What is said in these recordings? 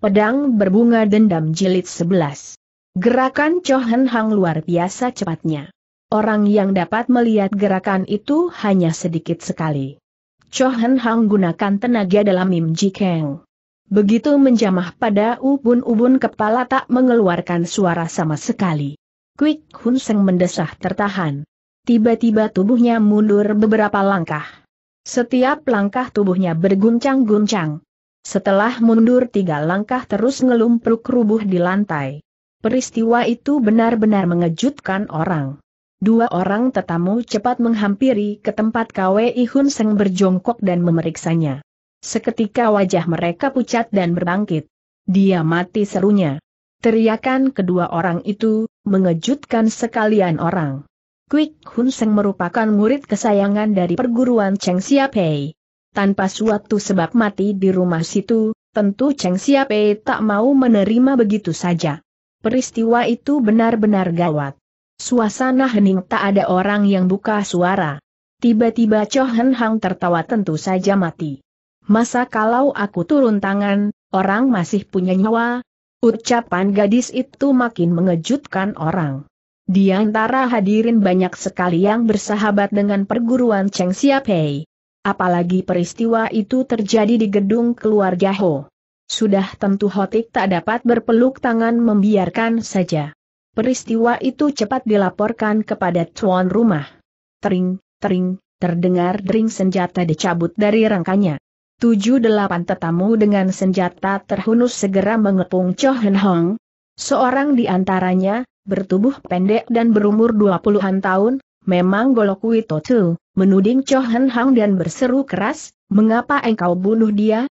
Pedang Berbunga Dendam Jilid 11. Gerakan Chohen Hang luar biasa cepatnya. Orang yang dapat melihat gerakan itu hanya sedikit sekali. Chohen Hang gunakan tenaga dalam Mim Ji Kang. Begitu menjamah pada ubun-ubun kepala tak mengeluarkan suara sama sekali. Quick Hun Seng mendesah tertahan. Tiba-tiba tubuhnya mundur beberapa langkah. Setiap langkah tubuhnya berguncang-guncang setelah mundur tiga langkah terus ngelumpruk rubuh di lantai. Peristiwa itu benar-benar mengejutkan orang. Dua orang tetamu cepat menghampiri ke tempat KWI Hun Seng berjongkok dan memeriksanya. Seketika wajah mereka pucat dan berbangkit. Dia mati serunya. Teriakan kedua orang itu, mengejutkan sekalian orang. Quick Hun Seng merupakan murid kesayangan dari perguruan Cheng Siapei tanpa suatu sebab mati di rumah situ, tentu Cheng Siape tak mau menerima begitu saja. Peristiwa itu benar-benar gawat. Suasana hening tak ada orang yang buka suara. Tiba-tiba Cho Hang tertawa tentu saja mati. Masa kalau aku turun tangan, orang masih punya nyawa? Ucapan gadis itu makin mengejutkan orang. Di antara hadirin banyak sekali yang bersahabat dengan perguruan Cheng Siapei. Apalagi peristiwa itu terjadi di gedung keluarga Ho. Sudah tentu Hotik tak dapat berpeluk tangan membiarkan saja. Peristiwa itu cepat dilaporkan kepada tuan rumah. Tering, tering, terdengar dering senjata dicabut dari rangkanya. Tujuh delapan tetamu dengan senjata terhunus segera mengepung Cho Hen Hong. Seorang di antaranya, bertubuh pendek dan berumur dua puluhan tahun, Memang golok tu, menuding Cho Hen Hang dan berseru keras, mengapa engkau bunuh dia?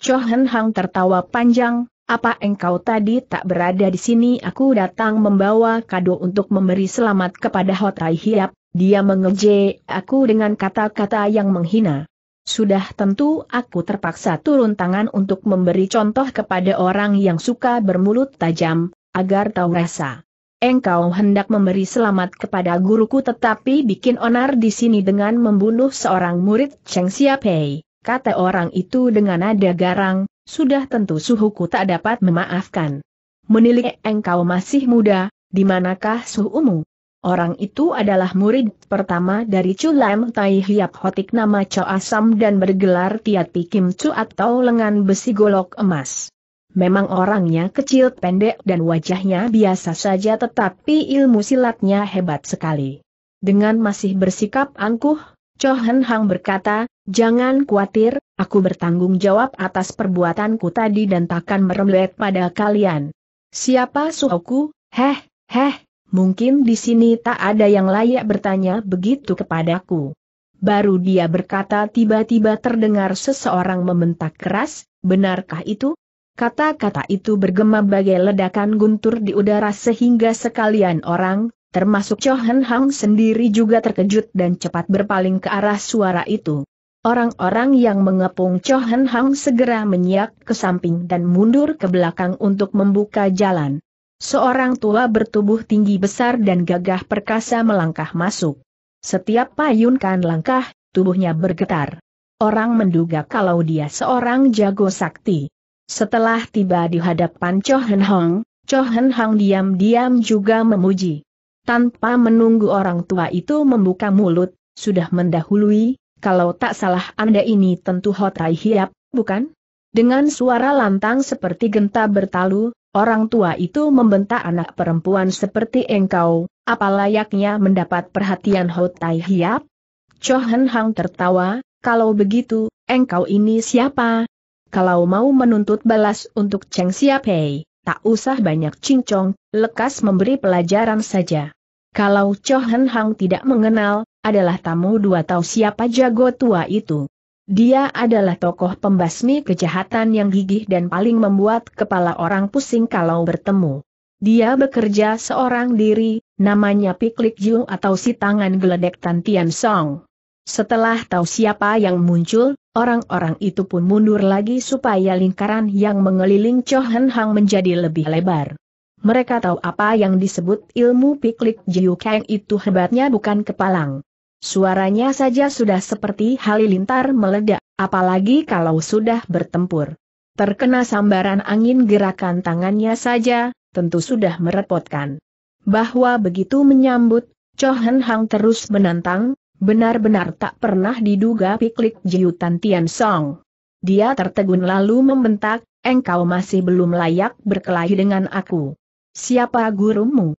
Cho Hen Hang tertawa panjang, apa engkau tadi tak berada di sini aku datang membawa kado untuk memberi selamat kepada Hotai Hiap, dia mengeje aku dengan kata-kata yang menghina. Sudah tentu aku terpaksa turun tangan untuk memberi contoh kepada orang yang suka bermulut tajam, agar tahu rasa engkau hendak memberi selamat kepada guruku tetapi bikin onar di sini dengan membunuh seorang murid Cheng Xiapei. kata orang itu dengan nada garang, sudah tentu suhuku tak dapat memaafkan. Menilik engkau masih muda, di manakah suhumu? Orang itu adalah murid pertama dari Chulam Tai Hiap Hotik nama Cho Asam dan bergelar Tiat Pikim Chu atau lengan besi golok emas. Memang orangnya kecil pendek dan wajahnya biasa saja tetapi ilmu silatnya hebat sekali. Dengan masih bersikap angkuh, Cho Hen Hang berkata, Jangan khawatir, aku bertanggung jawab atas perbuatanku tadi dan takkan merembet pada kalian. Siapa suhuku? Heh, heh, mungkin di sini tak ada yang layak bertanya begitu kepadaku. Baru dia berkata tiba-tiba terdengar seseorang membentak keras, benarkah itu? Kata-kata itu bergema bagai ledakan guntur di udara sehingga sekalian orang, termasuk Cho Hang sendiri juga terkejut dan cepat berpaling ke arah suara itu. Orang-orang yang mengepung Cho Hang segera menyiak ke samping dan mundur ke belakang untuk membuka jalan. Seorang tua bertubuh tinggi besar dan gagah perkasa melangkah masuk. Setiap payunkan langkah, tubuhnya bergetar. Orang menduga kalau dia seorang jago sakti. Setelah tiba di hadapan Cho Hen Hong, Cho Hen Hong diam-diam juga memuji. Tanpa menunggu orang tua itu membuka mulut, sudah mendahului, kalau tak salah Anda ini tentu Hotai Hiap, bukan? Dengan suara lantang seperti genta bertalu, orang tua itu membentak anak perempuan seperti engkau, apa layaknya mendapat perhatian Hotai Hiap? Cho Hen Hang tertawa, kalau begitu, engkau ini siapa? kalau mau menuntut balas untuk Cheng Xiaopei, tak usah banyak cincong, lekas memberi pelajaran saja. Kalau Cho Hen Hang tidak mengenal, adalah tamu dua tahu siapa jago tua itu. Dia adalah tokoh pembasmi kejahatan yang gigih dan paling membuat kepala orang pusing kalau bertemu. Dia bekerja seorang diri, namanya Piklik Jung atau si tangan geledek Tan Song. Setelah tahu siapa yang muncul, orang-orang itu pun mundur lagi supaya lingkaran yang mengeliling Cho Hen Hang menjadi lebih lebar. Mereka tahu apa yang disebut ilmu piklik Jiu Kang itu hebatnya bukan kepalang. Suaranya saja sudah seperti halilintar meledak, apalagi kalau sudah bertempur. Terkena sambaran angin gerakan tangannya saja, tentu sudah merepotkan. Bahwa begitu menyambut, Cho Hen Hang terus menantang, Benar-benar tak pernah diduga piklik jiutan Tian Song. Dia tertegun lalu membentak, engkau masih belum layak berkelahi dengan aku. Siapa gurumu?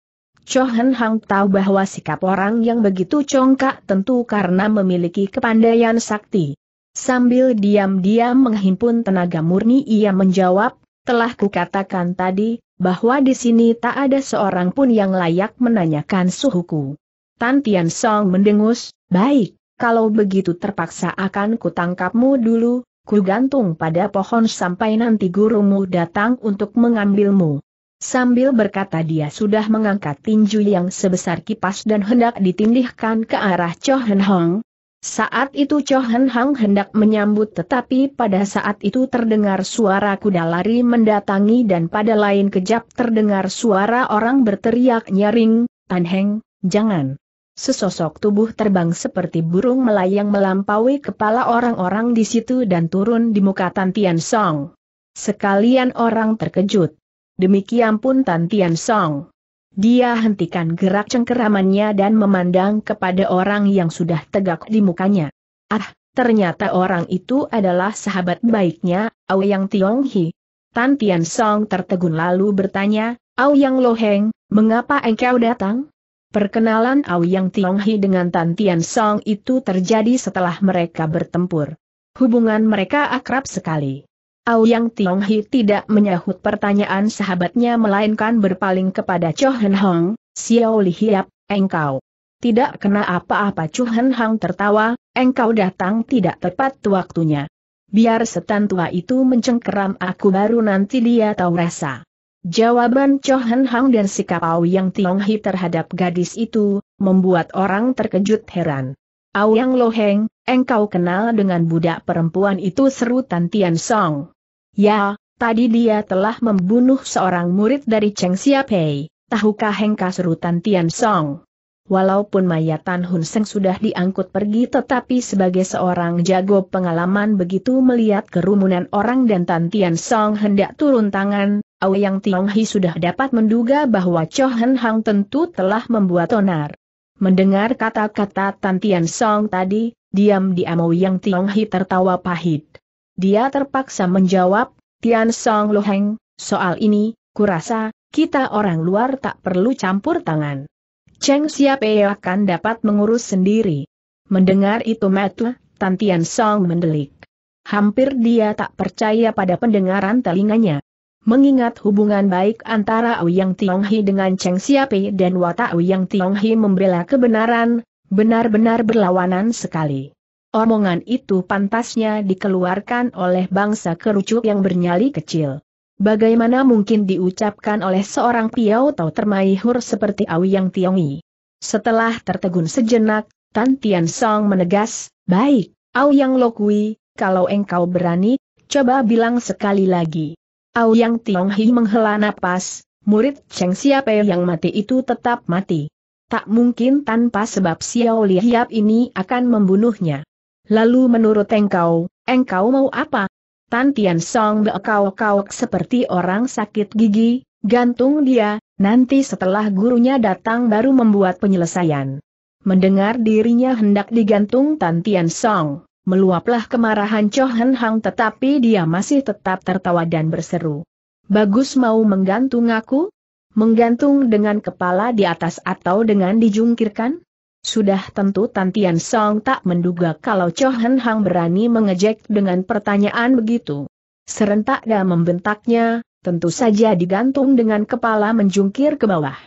Chohen Hang tahu bahwa sikap orang yang begitu congkak tentu karena memiliki kepandaian sakti. Sambil diam-diam menghimpun tenaga murni ia menjawab, telah kukatakan tadi, bahwa di sini tak ada seorang pun yang layak menanyakan suhuku. Tan Tian Song mendengus, Baik, kalau begitu terpaksa akan kutangkapmu dulu, ku gantung pada pohon sampai nanti gurumu datang untuk mengambilmu. Sambil berkata dia sudah mengangkat tinju yang sebesar kipas dan hendak ditindihkan ke arah Cho Hen Hong. Saat itu Cho Hen Hong hendak menyambut tetapi pada saat itu terdengar suara kuda lari mendatangi dan pada lain kejap terdengar suara orang berteriak nyaring, Tan Heng, jangan. Sesosok tubuh terbang seperti burung melayang melampaui kepala orang-orang di situ dan turun di muka Tan Tian Song. Sekalian orang terkejut. Demikian pun Tan Tian Song. Dia hentikan gerak cengkeramannya dan memandang kepada orang yang sudah tegak di mukanya. Ah, ternyata orang itu adalah sahabat baiknya, Aoyang Hi. Tan Tian Song tertegun lalu bertanya, Aoyang Loheng, mengapa engkau datang? Perkenalan Aoyang Tionghi dengan Tan Tian Song itu terjadi setelah mereka bertempur. Hubungan mereka akrab sekali. Aoyang Tionghi tidak menyahut pertanyaan sahabatnya melainkan berpaling kepada Cho Hen Hong, Xiao Li Hiap, engkau. Tidak kena apa-apa Cho Hen Hong tertawa, engkau datang tidak tepat waktunya. Biar setan tua itu mencengkeram aku baru nanti dia tahu rasa. Jawaban Cho Hang dan sikap Yang Tiong Hi terhadap gadis itu, membuat orang terkejut heran. Lo Loheng, engkau kenal dengan budak perempuan itu seru Tan Tian Song. Ya, tadi dia telah membunuh seorang murid dari Cheng Xiapei, tahukah hengka seru Tan Tian Song. Walaupun mayat Tan Hun Seng sudah diangkut pergi tetapi sebagai seorang jago pengalaman begitu melihat kerumunan orang dan Tan Tian Song hendak turun tangan, yang Tionghi sudah dapat menduga bahwa Cho Hen Hang tentu telah membuat onar. Mendengar kata-kata Tan Song tadi, diam-diam Yang Tionghi tertawa pahit. Dia terpaksa menjawab, Tian Song Loheng, soal ini, kurasa, kita orang luar tak perlu campur tangan. Cheng Siape akan dapat mengurus sendiri. Mendengar itu Metu, Tan Song mendelik. Hampir dia tak percaya pada pendengaran telinganya. Mengingat hubungan baik antara Ouyang Tionghi dengan Cheng Xiapi dan watak Ouyang Tionghi membela kebenaran, benar-benar berlawanan sekali. Omongan itu pantasnya dikeluarkan oleh bangsa kerucuk yang bernyali kecil. Bagaimana mungkin diucapkan oleh seorang piau atau termaihur seperti Ouyang Tionghi? Setelah tertegun sejenak, Tan Tian Song menegas, baik, Ouyang Lokui, kalau engkau berani, coba bilang sekali lagi. Au Yang Hi menghela napas, murid Cheng Siapai yang mati itu tetap mati. Tak mungkin tanpa sebab Xiao Lihiap ini akan membunuhnya. Lalu menurut engkau, engkau mau apa? Tan Tian Song beekaok kauk seperti orang sakit gigi, gantung dia, nanti setelah gurunya datang baru membuat penyelesaian. Mendengar dirinya hendak digantung Tan Tian Song, meluaplah kemarahan Cho Hen Hang tetapi dia masih tetap tertawa dan berseru. Bagus mau menggantung aku? Menggantung dengan kepala di atas atau dengan dijungkirkan? Sudah tentu tantian Song tak menduga kalau Cho Hen Hang berani mengejek dengan pertanyaan begitu. Serentak dan membentaknya, tentu saja digantung dengan kepala menjungkir ke bawah.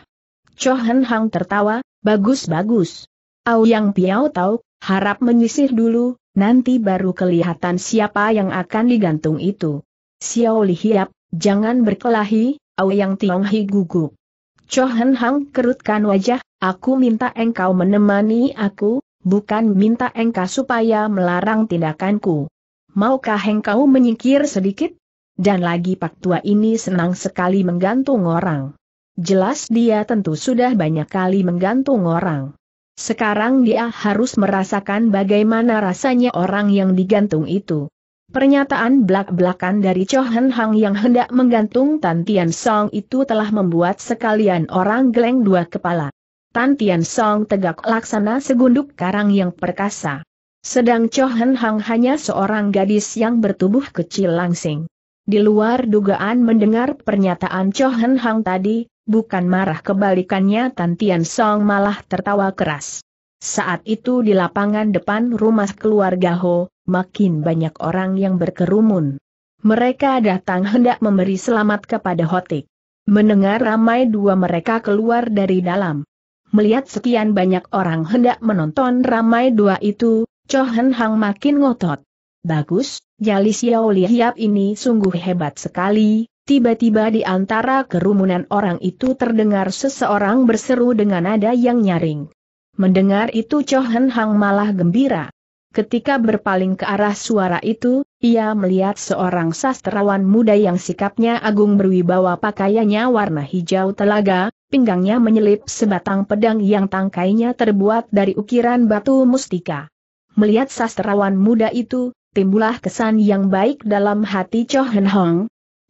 Cho Hen Hang tertawa, bagus-bagus. Au Yang Piao tahu, harap menyisir dulu, Nanti baru kelihatan siapa yang akan digantung itu. Xiao Li Hiap, jangan berkelahi, Aoyang Tiong Hi gugup. Cho Hen Hang kerutkan wajah, aku minta engkau menemani aku, bukan minta engkau supaya melarang tindakanku. Maukah engkau menyingkir sedikit? Dan lagi pak tua ini senang sekali menggantung orang. Jelas dia tentu sudah banyak kali menggantung orang. Sekarang dia harus merasakan bagaimana rasanya orang yang digantung itu. Pernyataan belak-belakan dari Chohan Hang yang hendak menggantung Tan Tian Song itu telah membuat sekalian orang geleng dua kepala. Tan Tian Song tegak laksana segunduk karang yang perkasa. Sedang Chohan Hang hanya seorang gadis yang bertubuh kecil langsing. Di luar dugaan mendengar pernyataan Chohan Hang tadi, bukan marah kebalikannya Tan Tian Song malah tertawa keras. Saat itu di lapangan depan rumah keluarga Ho, makin banyak orang yang berkerumun. Mereka datang hendak memberi selamat kepada Hotik. Mendengar ramai dua mereka keluar dari dalam. Melihat sekian banyak orang hendak menonton ramai dua itu, Cohen Hang makin ngotot. Bagus, Jali Xiao Lihiap ini sungguh hebat sekali, Tiba-tiba di antara kerumunan orang itu terdengar seseorang berseru dengan nada yang nyaring. Mendengar itu Chohen Hang malah gembira. Ketika berpaling ke arah suara itu, ia melihat seorang sastrawan muda yang sikapnya agung berwibawa pakaiannya warna hijau telaga, pinggangnya menyelip sebatang pedang yang tangkainya terbuat dari ukiran batu mustika. Melihat sastrawan muda itu, timbullah kesan yang baik dalam hati Chohen Hong,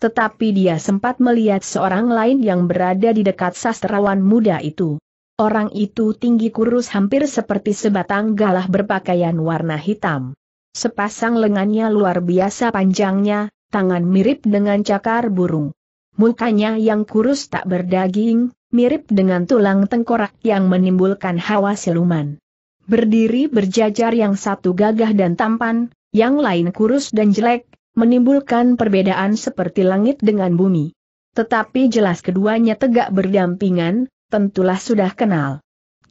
tetapi dia sempat melihat seorang lain yang berada di dekat sastrawan muda itu. Orang itu tinggi kurus hampir seperti sebatang galah berpakaian warna hitam. Sepasang lengannya luar biasa panjangnya, tangan mirip dengan cakar burung. Mukanya yang kurus tak berdaging, mirip dengan tulang tengkorak yang menimbulkan hawa siluman. Berdiri berjajar yang satu gagah dan tampan, yang lain kurus dan jelek, menimbulkan perbedaan seperti langit dengan bumi. Tetapi jelas keduanya tegak berdampingan, tentulah sudah kenal.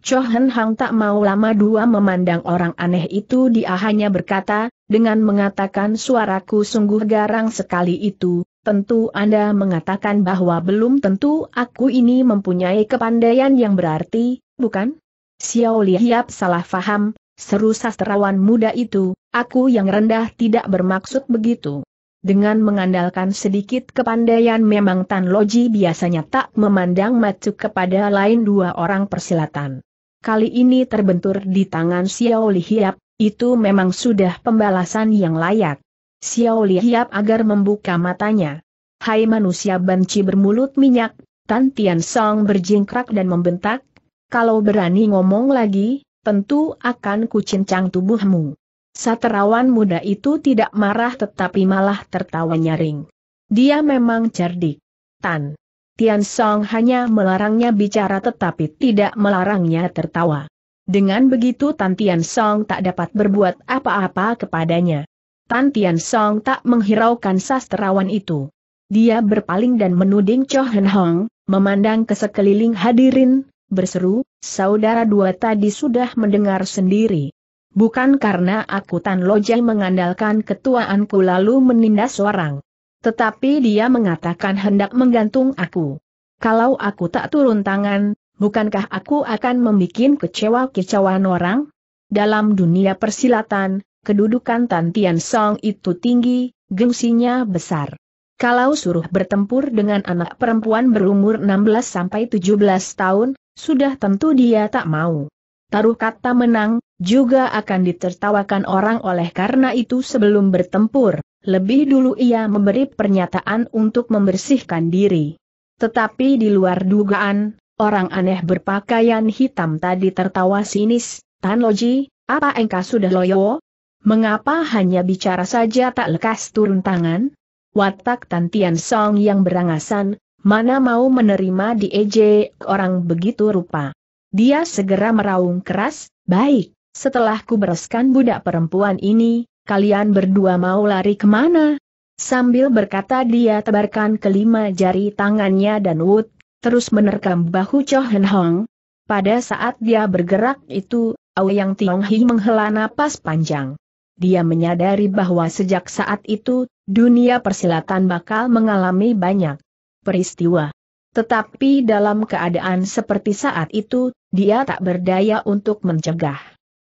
Chohen Hang tak mau lama dua memandang orang aneh itu dia hanya berkata, dengan mengatakan suaraku sungguh garang sekali itu, tentu Anda mengatakan bahwa belum tentu aku ini mempunyai kepandaian yang berarti, bukan? Xiao Li Hiap salah faham, seru sastrawan muda itu, aku yang rendah tidak bermaksud begitu. Dengan mengandalkan sedikit kepandaian memang Tan Loji biasanya tak memandang macu kepada lain dua orang persilatan. Kali ini terbentur di tangan Xiao Li Hiap, itu memang sudah pembalasan yang layak. Xiao Li Hiap agar membuka matanya. Hai manusia banci bermulut minyak, Tan Tian Song berjingkrak dan membentak, kalau berani ngomong lagi, tentu akan kucincang tubuhmu. Saterawan muda itu tidak marah tetapi malah tertawa nyaring. Dia memang cerdik. Tan. Tian Song hanya melarangnya bicara tetapi tidak melarangnya tertawa. Dengan begitu Tan Tian Song tak dapat berbuat apa-apa kepadanya. Tan Tian Song tak menghiraukan sastrawan itu. Dia berpaling dan menuding Cho Hen Hong, memandang ke sekeliling hadirin, berseru, saudara dua tadi sudah mendengar sendiri. Bukan karena aku Tan Lojai mengandalkan ketuaanku lalu menindas orang. Tetapi dia mengatakan hendak menggantung aku. Kalau aku tak turun tangan, bukankah aku akan membuat kecewa-kecewaan orang? Dalam dunia persilatan, kedudukan Tan Tian Song itu tinggi, gengsinya besar. Kalau suruh bertempur dengan anak perempuan berumur 16-17 tahun, sudah tentu dia tak mau. Taruh kata menang, juga akan ditertawakan orang oleh karena itu sebelum bertempur, lebih dulu ia memberi pernyataan untuk membersihkan diri. Tetapi di luar dugaan, orang aneh berpakaian hitam tadi tertawa sinis, Tan Loji, apa engkau sudah loyo? Mengapa hanya bicara saja tak lekas turun tangan? Watak Tantian Song yang berangasan, Mana mau menerima di EJ orang begitu rupa. Dia segera meraung keras, baik, setelah ku bereskan budak perempuan ini, kalian berdua mau lari kemana? Sambil berkata dia tebarkan kelima jari tangannya dan Wood, terus menerkam bahu Cho Hen Hong. Pada saat dia bergerak itu, Aoyang Tiong Hi menghela napas panjang. Dia menyadari bahwa sejak saat itu, dunia persilatan bakal mengalami banyak peristiwa. Tetapi dalam keadaan seperti saat itu, dia tak berdaya untuk mencegah.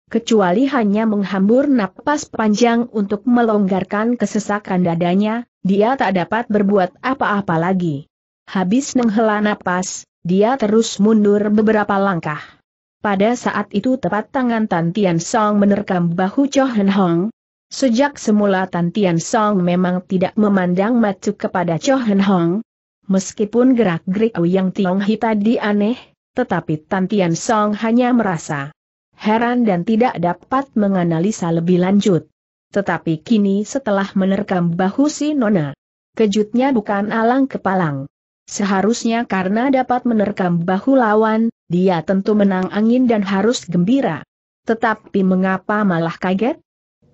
Kecuali hanya menghambur napas panjang untuk melonggarkan kesesakan dadanya, dia tak dapat berbuat apa-apa lagi. Habis menghela napas, dia terus mundur beberapa langkah. Pada saat itu tepat tangan Tan Tian Song menerkam bahu Cho Hong. Sejak semula Tan Tian Song memang tidak memandang matuk kepada Cho Hong, Meskipun gerak-gerik Yang Tiong tadi aneh, tetapi Tan Tian Song hanya merasa heran dan tidak dapat menganalisa lebih lanjut. Tetapi kini setelah menerkam bahu si Nona, kejutnya bukan alang kepalang. Seharusnya karena dapat menerkam bahu lawan, dia tentu menang angin dan harus gembira. Tetapi mengapa malah kaget?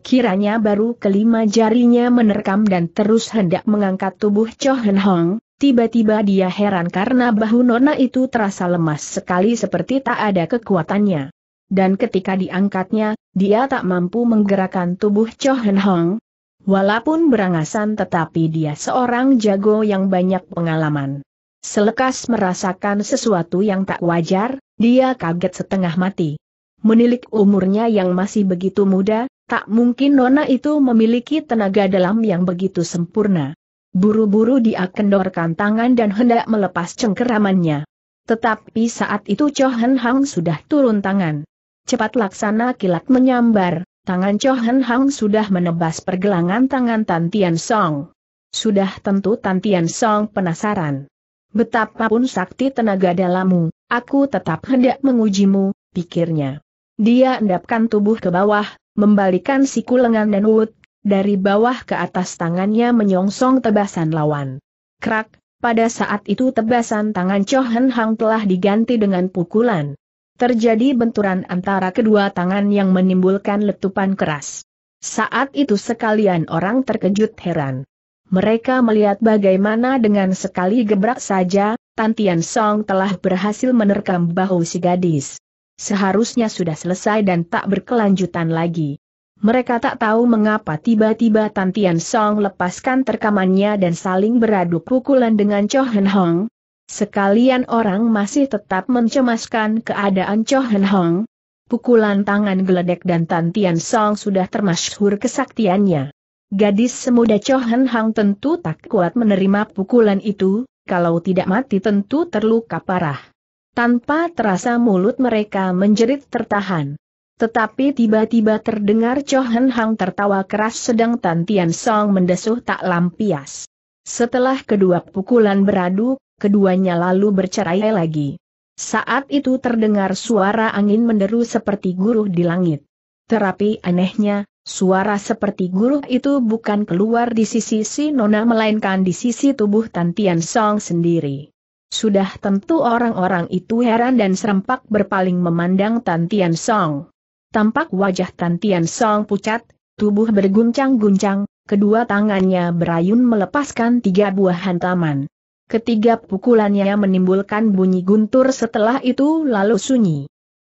Kiranya baru kelima jarinya menerkam dan terus hendak mengangkat tubuh Cho Hen Hong, Tiba-tiba dia heran karena bahu Nona itu terasa lemas sekali seperti tak ada kekuatannya. Dan ketika diangkatnya, dia tak mampu menggerakkan tubuh Cho Hen Hong. Walaupun berangasan tetapi dia seorang jago yang banyak pengalaman. Selekas merasakan sesuatu yang tak wajar, dia kaget setengah mati. Menilik umurnya yang masih begitu muda, tak mungkin Nona itu memiliki tenaga dalam yang begitu sempurna. Buru-buru dia kendorkan tangan dan hendak melepas cengkeramannya. Tetapi saat itu Cho Hen Hang sudah turun tangan. Cepat laksana kilat menyambar, tangan Cho Hen Hang sudah menebas pergelangan tangan Tan Tian Song. Sudah tentu Tan Tian Song penasaran. Betapapun sakti tenaga dalammu, aku tetap hendak mengujimu, pikirnya. Dia endapkan tubuh ke bawah, membalikan siku lengan dan wut, dari bawah ke atas tangannya menyongsong tebasan lawan. Krak, pada saat itu tebasan tangan Cho Hang telah diganti dengan pukulan. Terjadi benturan antara kedua tangan yang menimbulkan letupan keras. Saat itu sekalian orang terkejut heran. Mereka melihat bagaimana dengan sekali gebrak saja, Tan Tian Song telah berhasil menerkam bahu si gadis. Seharusnya sudah selesai dan tak berkelanjutan lagi. Mereka tak tahu mengapa tiba-tiba Tan Tian Song lepaskan terkamannya dan saling beradu pukulan dengan Cho Hen Hong. Sekalian orang masih tetap mencemaskan keadaan Cho Hen Hong. Pukulan tangan geledek dan Tan Tian Song sudah termasyhur kesaktiannya. Gadis semuda Cho Hen Hong tentu tak kuat menerima pukulan itu, kalau tidak mati tentu terluka parah. Tanpa terasa mulut mereka menjerit tertahan. Tetapi tiba-tiba terdengar Cho Hen Hang tertawa keras sedang Tan Tian Song mendesuh tak lampias. Setelah kedua pukulan beradu, keduanya lalu bercerai lagi. Saat itu terdengar suara angin menderu seperti guruh di langit. Terapi anehnya, suara seperti guruh itu bukan keluar di sisi si Nona melainkan di sisi tubuh Tan Tian Song sendiri. Sudah tentu orang-orang itu heran dan serempak berpaling memandang Tan Tian Song. Tampak wajah Tan Tian Song pucat, tubuh berguncang-guncang, kedua tangannya berayun melepaskan tiga buah hantaman. Ketiga pukulannya menimbulkan bunyi guntur setelah itu lalu sunyi.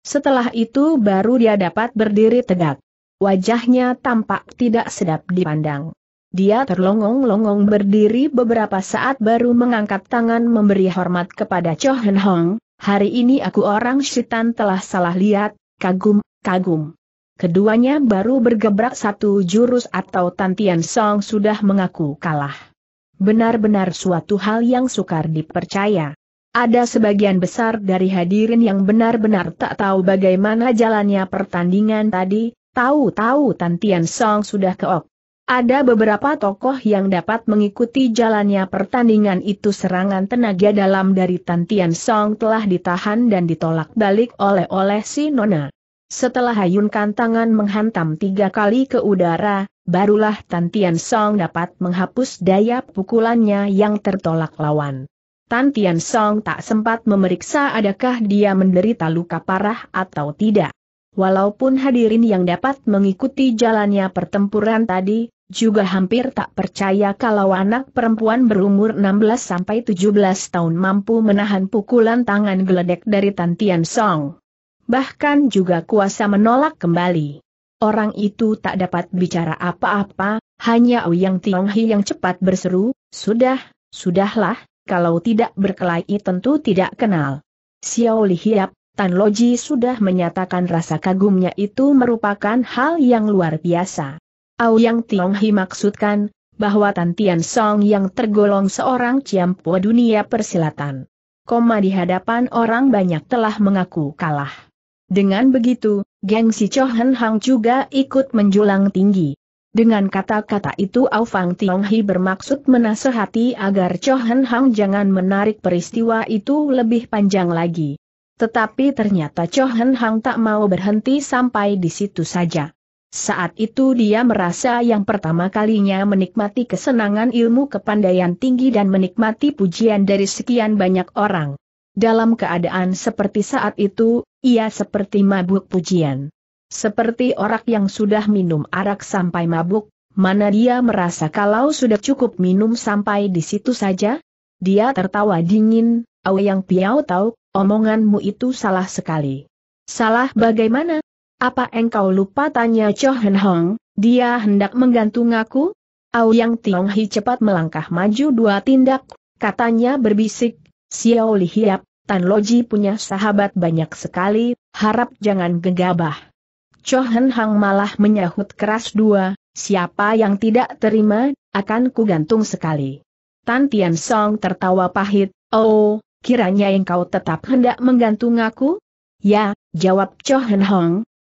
Setelah itu baru dia dapat berdiri tegak. Wajahnya tampak tidak sedap dipandang. Dia terlongong-longong berdiri beberapa saat baru mengangkat tangan memberi hormat kepada Cho Hen Hong, hari ini aku orang setan telah salah lihat, kagum, kagum. Keduanya baru bergebrak satu jurus atau Tantian Song sudah mengaku kalah. Benar-benar suatu hal yang sukar dipercaya. Ada sebagian besar dari hadirin yang benar-benar tak tahu bagaimana jalannya pertandingan tadi, tahu-tahu Tantian Song sudah keok. Ada beberapa tokoh yang dapat mengikuti jalannya pertandingan itu serangan tenaga dalam dari Tantian Song telah ditahan dan ditolak balik oleh oleh si Nona. Setelah hayunkan tangan menghantam tiga kali ke udara, barulah Tan Tian Song dapat menghapus daya pukulannya yang tertolak lawan. Tan Tian Song tak sempat memeriksa adakah dia menderita luka parah atau tidak. Walaupun hadirin yang dapat mengikuti jalannya pertempuran tadi, juga hampir tak percaya kalau anak perempuan berumur 16-17 tahun mampu menahan pukulan tangan geledek dari Tan Tian Song bahkan juga kuasa menolak kembali. Orang itu tak dapat bicara apa-apa, hanya Uyang Tionghi yang cepat berseru, Sudah, sudahlah, kalau tidak berkelahi tentu tidak kenal. Xiao Li Hiap, Tan Loji sudah menyatakan rasa kagumnya itu merupakan hal yang luar biasa. Auyang Tionghi maksudkan, bahwa Tan Tian Song yang tergolong seorang ciampu dunia persilatan. Koma di hadapan orang banyak telah mengaku kalah. Dengan begitu, gengsi Chohan Hang juga ikut menjulang tinggi. Dengan kata-kata itu Au Fang Tiong Hi bermaksud menasehati agar Chohan Hang jangan menarik peristiwa itu lebih panjang lagi. Tetapi ternyata Chohan Hang tak mau berhenti sampai di situ saja. Saat itu dia merasa yang pertama kalinya menikmati kesenangan ilmu kepandaian tinggi dan menikmati pujian dari sekian banyak orang. Dalam keadaan seperti saat itu, ia seperti mabuk pujian. Seperti orang yang sudah minum arak sampai mabuk, mana dia merasa kalau sudah cukup minum sampai di situ saja? Dia tertawa dingin, Awe Yang piau tahu, omonganmu itu salah sekali. Salah bagaimana? Apa engkau lupa tanya Cho Hen Hong, dia hendak menggantung aku? Au Yang Tiong Hi cepat melangkah maju dua tindak, katanya berbisik, Xiao Li Hiap, Tan Loji punya sahabat banyak sekali, harap jangan gegabah. Cho Hen Hang malah menyahut keras dua, siapa yang tidak terima, akan kugantung sekali. Tan Tian Song tertawa pahit, oh, kiranya engkau tetap hendak menggantung aku? Ya, jawab Cho Hen Hang.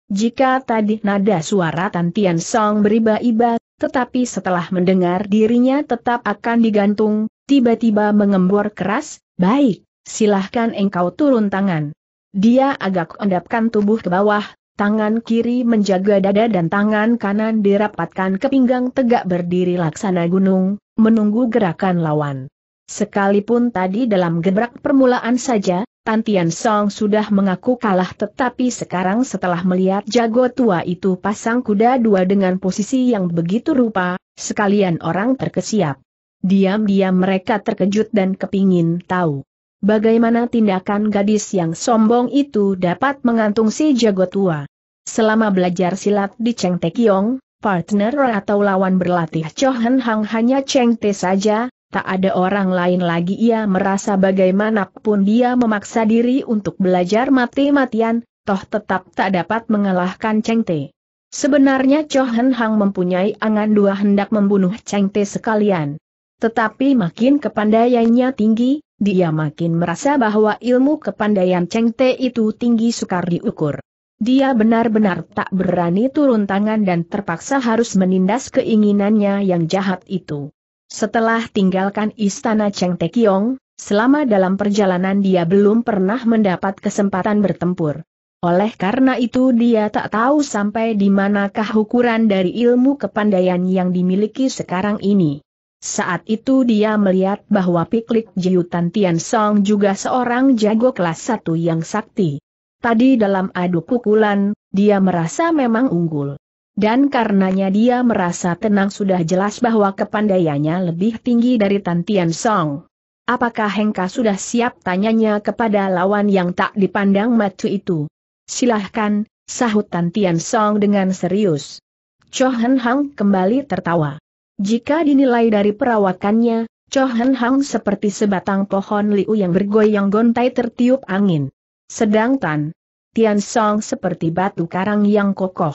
Jika tadi nada suara Tan Tian Song beriba-iba, tetapi setelah mendengar dirinya tetap akan digantung, tiba-tiba mengembor keras, Baik, silahkan engkau turun tangan. Dia agak endapkan tubuh ke bawah, tangan kiri menjaga dada dan tangan kanan dirapatkan ke pinggang tegak berdiri laksana gunung, menunggu gerakan lawan. Sekalipun tadi dalam gebrak permulaan saja, tantian Song sudah mengaku kalah tetapi sekarang setelah melihat jago tua itu pasang kuda dua dengan posisi yang begitu rupa, sekalian orang terkesiap. Diam-diam mereka terkejut dan kepingin tahu. Bagaimana tindakan gadis yang sombong itu dapat mengantung si jago tua? Selama belajar silat di Cheng Te Kiong, partner atau lawan berlatih Chohan Hang hanya Cheng Te saja, tak ada orang lain lagi ia merasa bagaimanapun dia memaksa diri untuk belajar mati-matian, toh tetap tak dapat mengalahkan Cheng Te. Sebenarnya Chohan Hang mempunyai angan dua hendak membunuh Cheng Te sekalian. Tetapi makin kepandaiannya tinggi, dia makin merasa bahwa ilmu kepandaian Cheng Te itu tinggi sukar diukur. Dia benar-benar tak berani turun tangan dan terpaksa harus menindas keinginannya yang jahat itu. Setelah tinggalkan istana Cheng Te Kiong, selama dalam perjalanan dia belum pernah mendapat kesempatan bertempur. Oleh karena itu dia tak tahu sampai di manakah ukuran dari ilmu kepandaian yang dimiliki sekarang ini. Saat itu dia melihat bahwa Piklik Jiutan Tian Song juga seorang jago kelas satu yang sakti. Tadi dalam adu pukulan, dia merasa memang unggul. Dan karenanya dia merasa tenang sudah jelas bahwa kepandaiannya lebih tinggi dari Tan Tian Song. Apakah Hengka sudah siap tanyanya kepada lawan yang tak dipandang matu itu? Silahkan, sahut Tan Tian Song dengan serius. Cho Hen Hang kembali tertawa. Jika dinilai dari perawakannya, Chohan Hang seperti sebatang pohon liu yang bergoyang gontai tertiup angin. Sedang Tan Tian Song seperti batu karang yang kokoh.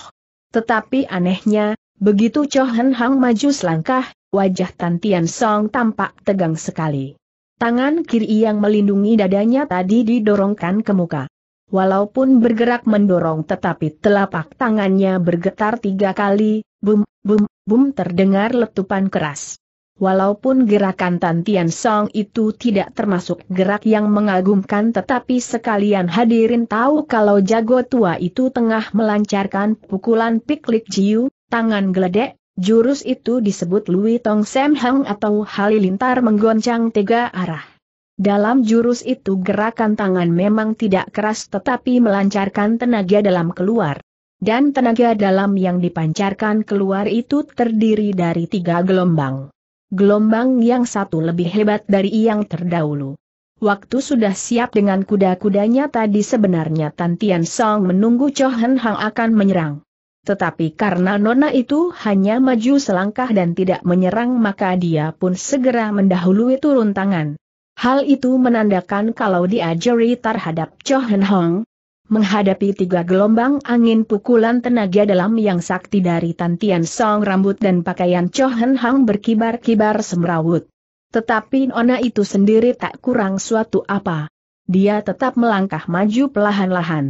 Tetapi anehnya, begitu Chohan Hang maju selangkah, wajah Tan Tian Song tampak tegang sekali. Tangan kiri yang melindungi dadanya tadi didorongkan ke muka. Walaupun bergerak mendorong tetapi telapak tangannya bergetar tiga kali, bum, bum, Bum terdengar letupan keras. Walaupun gerakan Tan Tian Song itu tidak termasuk gerak yang mengagumkan tetapi sekalian hadirin tahu kalau jago tua itu tengah melancarkan pukulan piklik jiu, tangan geledek, jurus itu disebut Lui Tong Sem Hang atau halilintar menggoncang tiga arah. Dalam jurus itu gerakan tangan memang tidak keras tetapi melancarkan tenaga dalam keluar dan tenaga dalam yang dipancarkan keluar itu terdiri dari tiga gelombang. Gelombang yang satu lebih hebat dari yang terdahulu. Waktu sudah siap dengan kuda-kudanya tadi sebenarnya Tan Tian Song menunggu Cho Hen Hang akan menyerang. Tetapi karena Nona itu hanya maju selangkah dan tidak menyerang maka dia pun segera mendahului turun tangan. Hal itu menandakan kalau dia terhadap Cho Hen Hong, menghadapi tiga gelombang angin pukulan tenaga dalam yang sakti dari Tantian Song rambut dan pakaian Chohen Hang berkibar-kibar semrawut. Tetapi Nona itu sendiri tak kurang suatu apa. Dia tetap melangkah maju pelahan lahan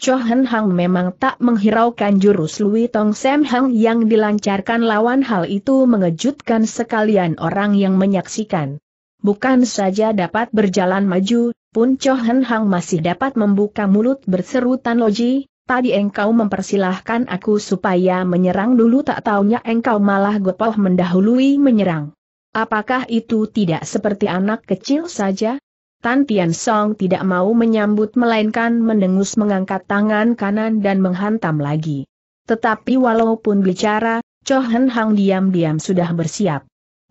Chohen Hang memang tak menghiraukan jurus Lui Tong Sam Hang yang dilancarkan lawan hal itu mengejutkan sekalian orang yang menyaksikan. Bukan saja dapat berjalan maju, pun Cho Hen Hang masih dapat membuka mulut berseru Tan Loji, tadi engkau mempersilahkan aku supaya menyerang dulu tak taunya engkau malah gopoh mendahului menyerang. Apakah itu tidak seperti anak kecil saja? Tan Tian Song tidak mau menyambut melainkan mendengus mengangkat tangan kanan dan menghantam lagi. Tetapi walaupun bicara, Cho Hen Hang diam-diam sudah bersiap.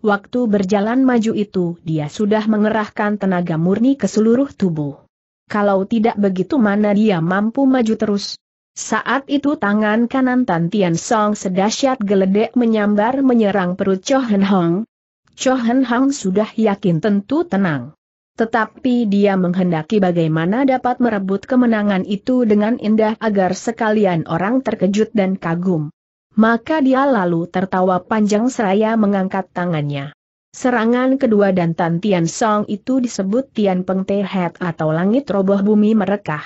Waktu berjalan maju itu dia sudah mengerahkan tenaga murni ke seluruh tubuh. Kalau tidak begitu mana dia mampu maju terus. Saat itu tangan kanan Tan Tian Song sedahsyat geledek menyambar menyerang perut Cho Hen Hong. Cho Hen Hong sudah yakin tentu tenang. Tetapi dia menghendaki bagaimana dapat merebut kemenangan itu dengan indah agar sekalian orang terkejut dan kagum. Maka dia lalu tertawa panjang seraya mengangkat tangannya. Serangan kedua dan Tan Tian Song itu disebut Tian Peng Te Het atau Langit Roboh Bumi Merekah.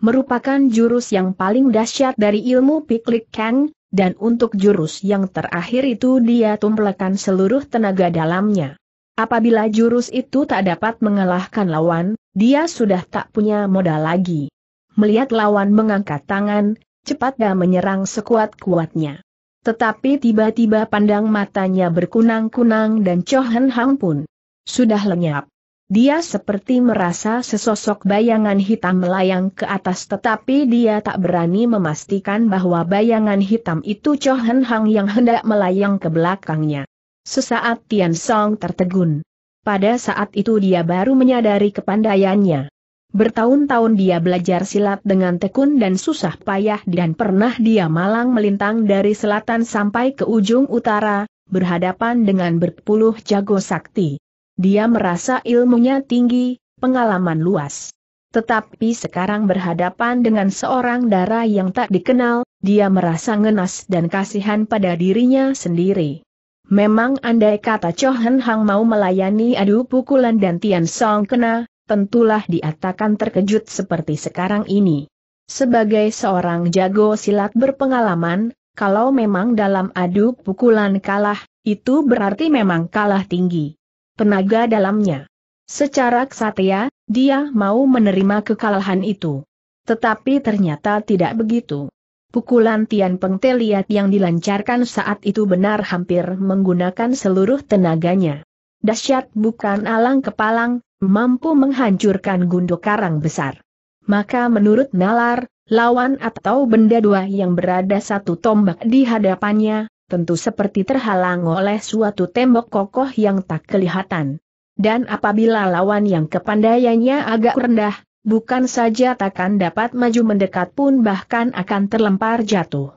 Merupakan jurus yang paling dahsyat dari ilmu Piklik Kang, dan untuk jurus yang terakhir itu dia tumplekan seluruh tenaga dalamnya. Apabila jurus itu tak dapat mengalahkan lawan, dia sudah tak punya modal lagi. Melihat lawan mengangkat tangan, cepat dan menyerang sekuat-kuatnya. Tetapi tiba-tiba pandang matanya berkunang-kunang dan Chohan Hang pun sudah lenyap. Dia seperti merasa sesosok bayangan hitam melayang ke atas tetapi dia tak berani memastikan bahwa bayangan hitam itu Chohan Hang yang hendak melayang ke belakangnya. Sesaat Tian Song tertegun. Pada saat itu dia baru menyadari kepandaiannya. Bertahun-tahun dia belajar silat dengan tekun dan susah payah dan pernah dia malang melintang dari selatan sampai ke ujung utara, berhadapan dengan berpuluh jago sakti. Dia merasa ilmunya tinggi, pengalaman luas. Tetapi sekarang berhadapan dengan seorang darah yang tak dikenal, dia merasa ngenas dan kasihan pada dirinya sendiri. Memang andai kata Cho Hang mau melayani adu pukulan dan Tian Song kena, tentulah diatakan terkejut seperti sekarang ini. Sebagai seorang jago silat berpengalaman, kalau memang dalam adu pukulan kalah, itu berarti memang kalah tinggi. Tenaga dalamnya. Secara kesatria, dia mau menerima kekalahan itu. Tetapi ternyata tidak begitu. Pukulan Tian Peng Teliat yang dilancarkan saat itu benar hampir menggunakan seluruh tenaganya. Dasyat bukan alang kepalang, mampu menghancurkan gunduk karang besar. Maka menurut Nalar, lawan atau benda dua yang berada satu tombak di hadapannya, tentu seperti terhalang oleh suatu tembok kokoh yang tak kelihatan. Dan apabila lawan yang kepandaiannya agak rendah, bukan saja takkan dapat maju mendekat pun bahkan akan terlempar jatuh.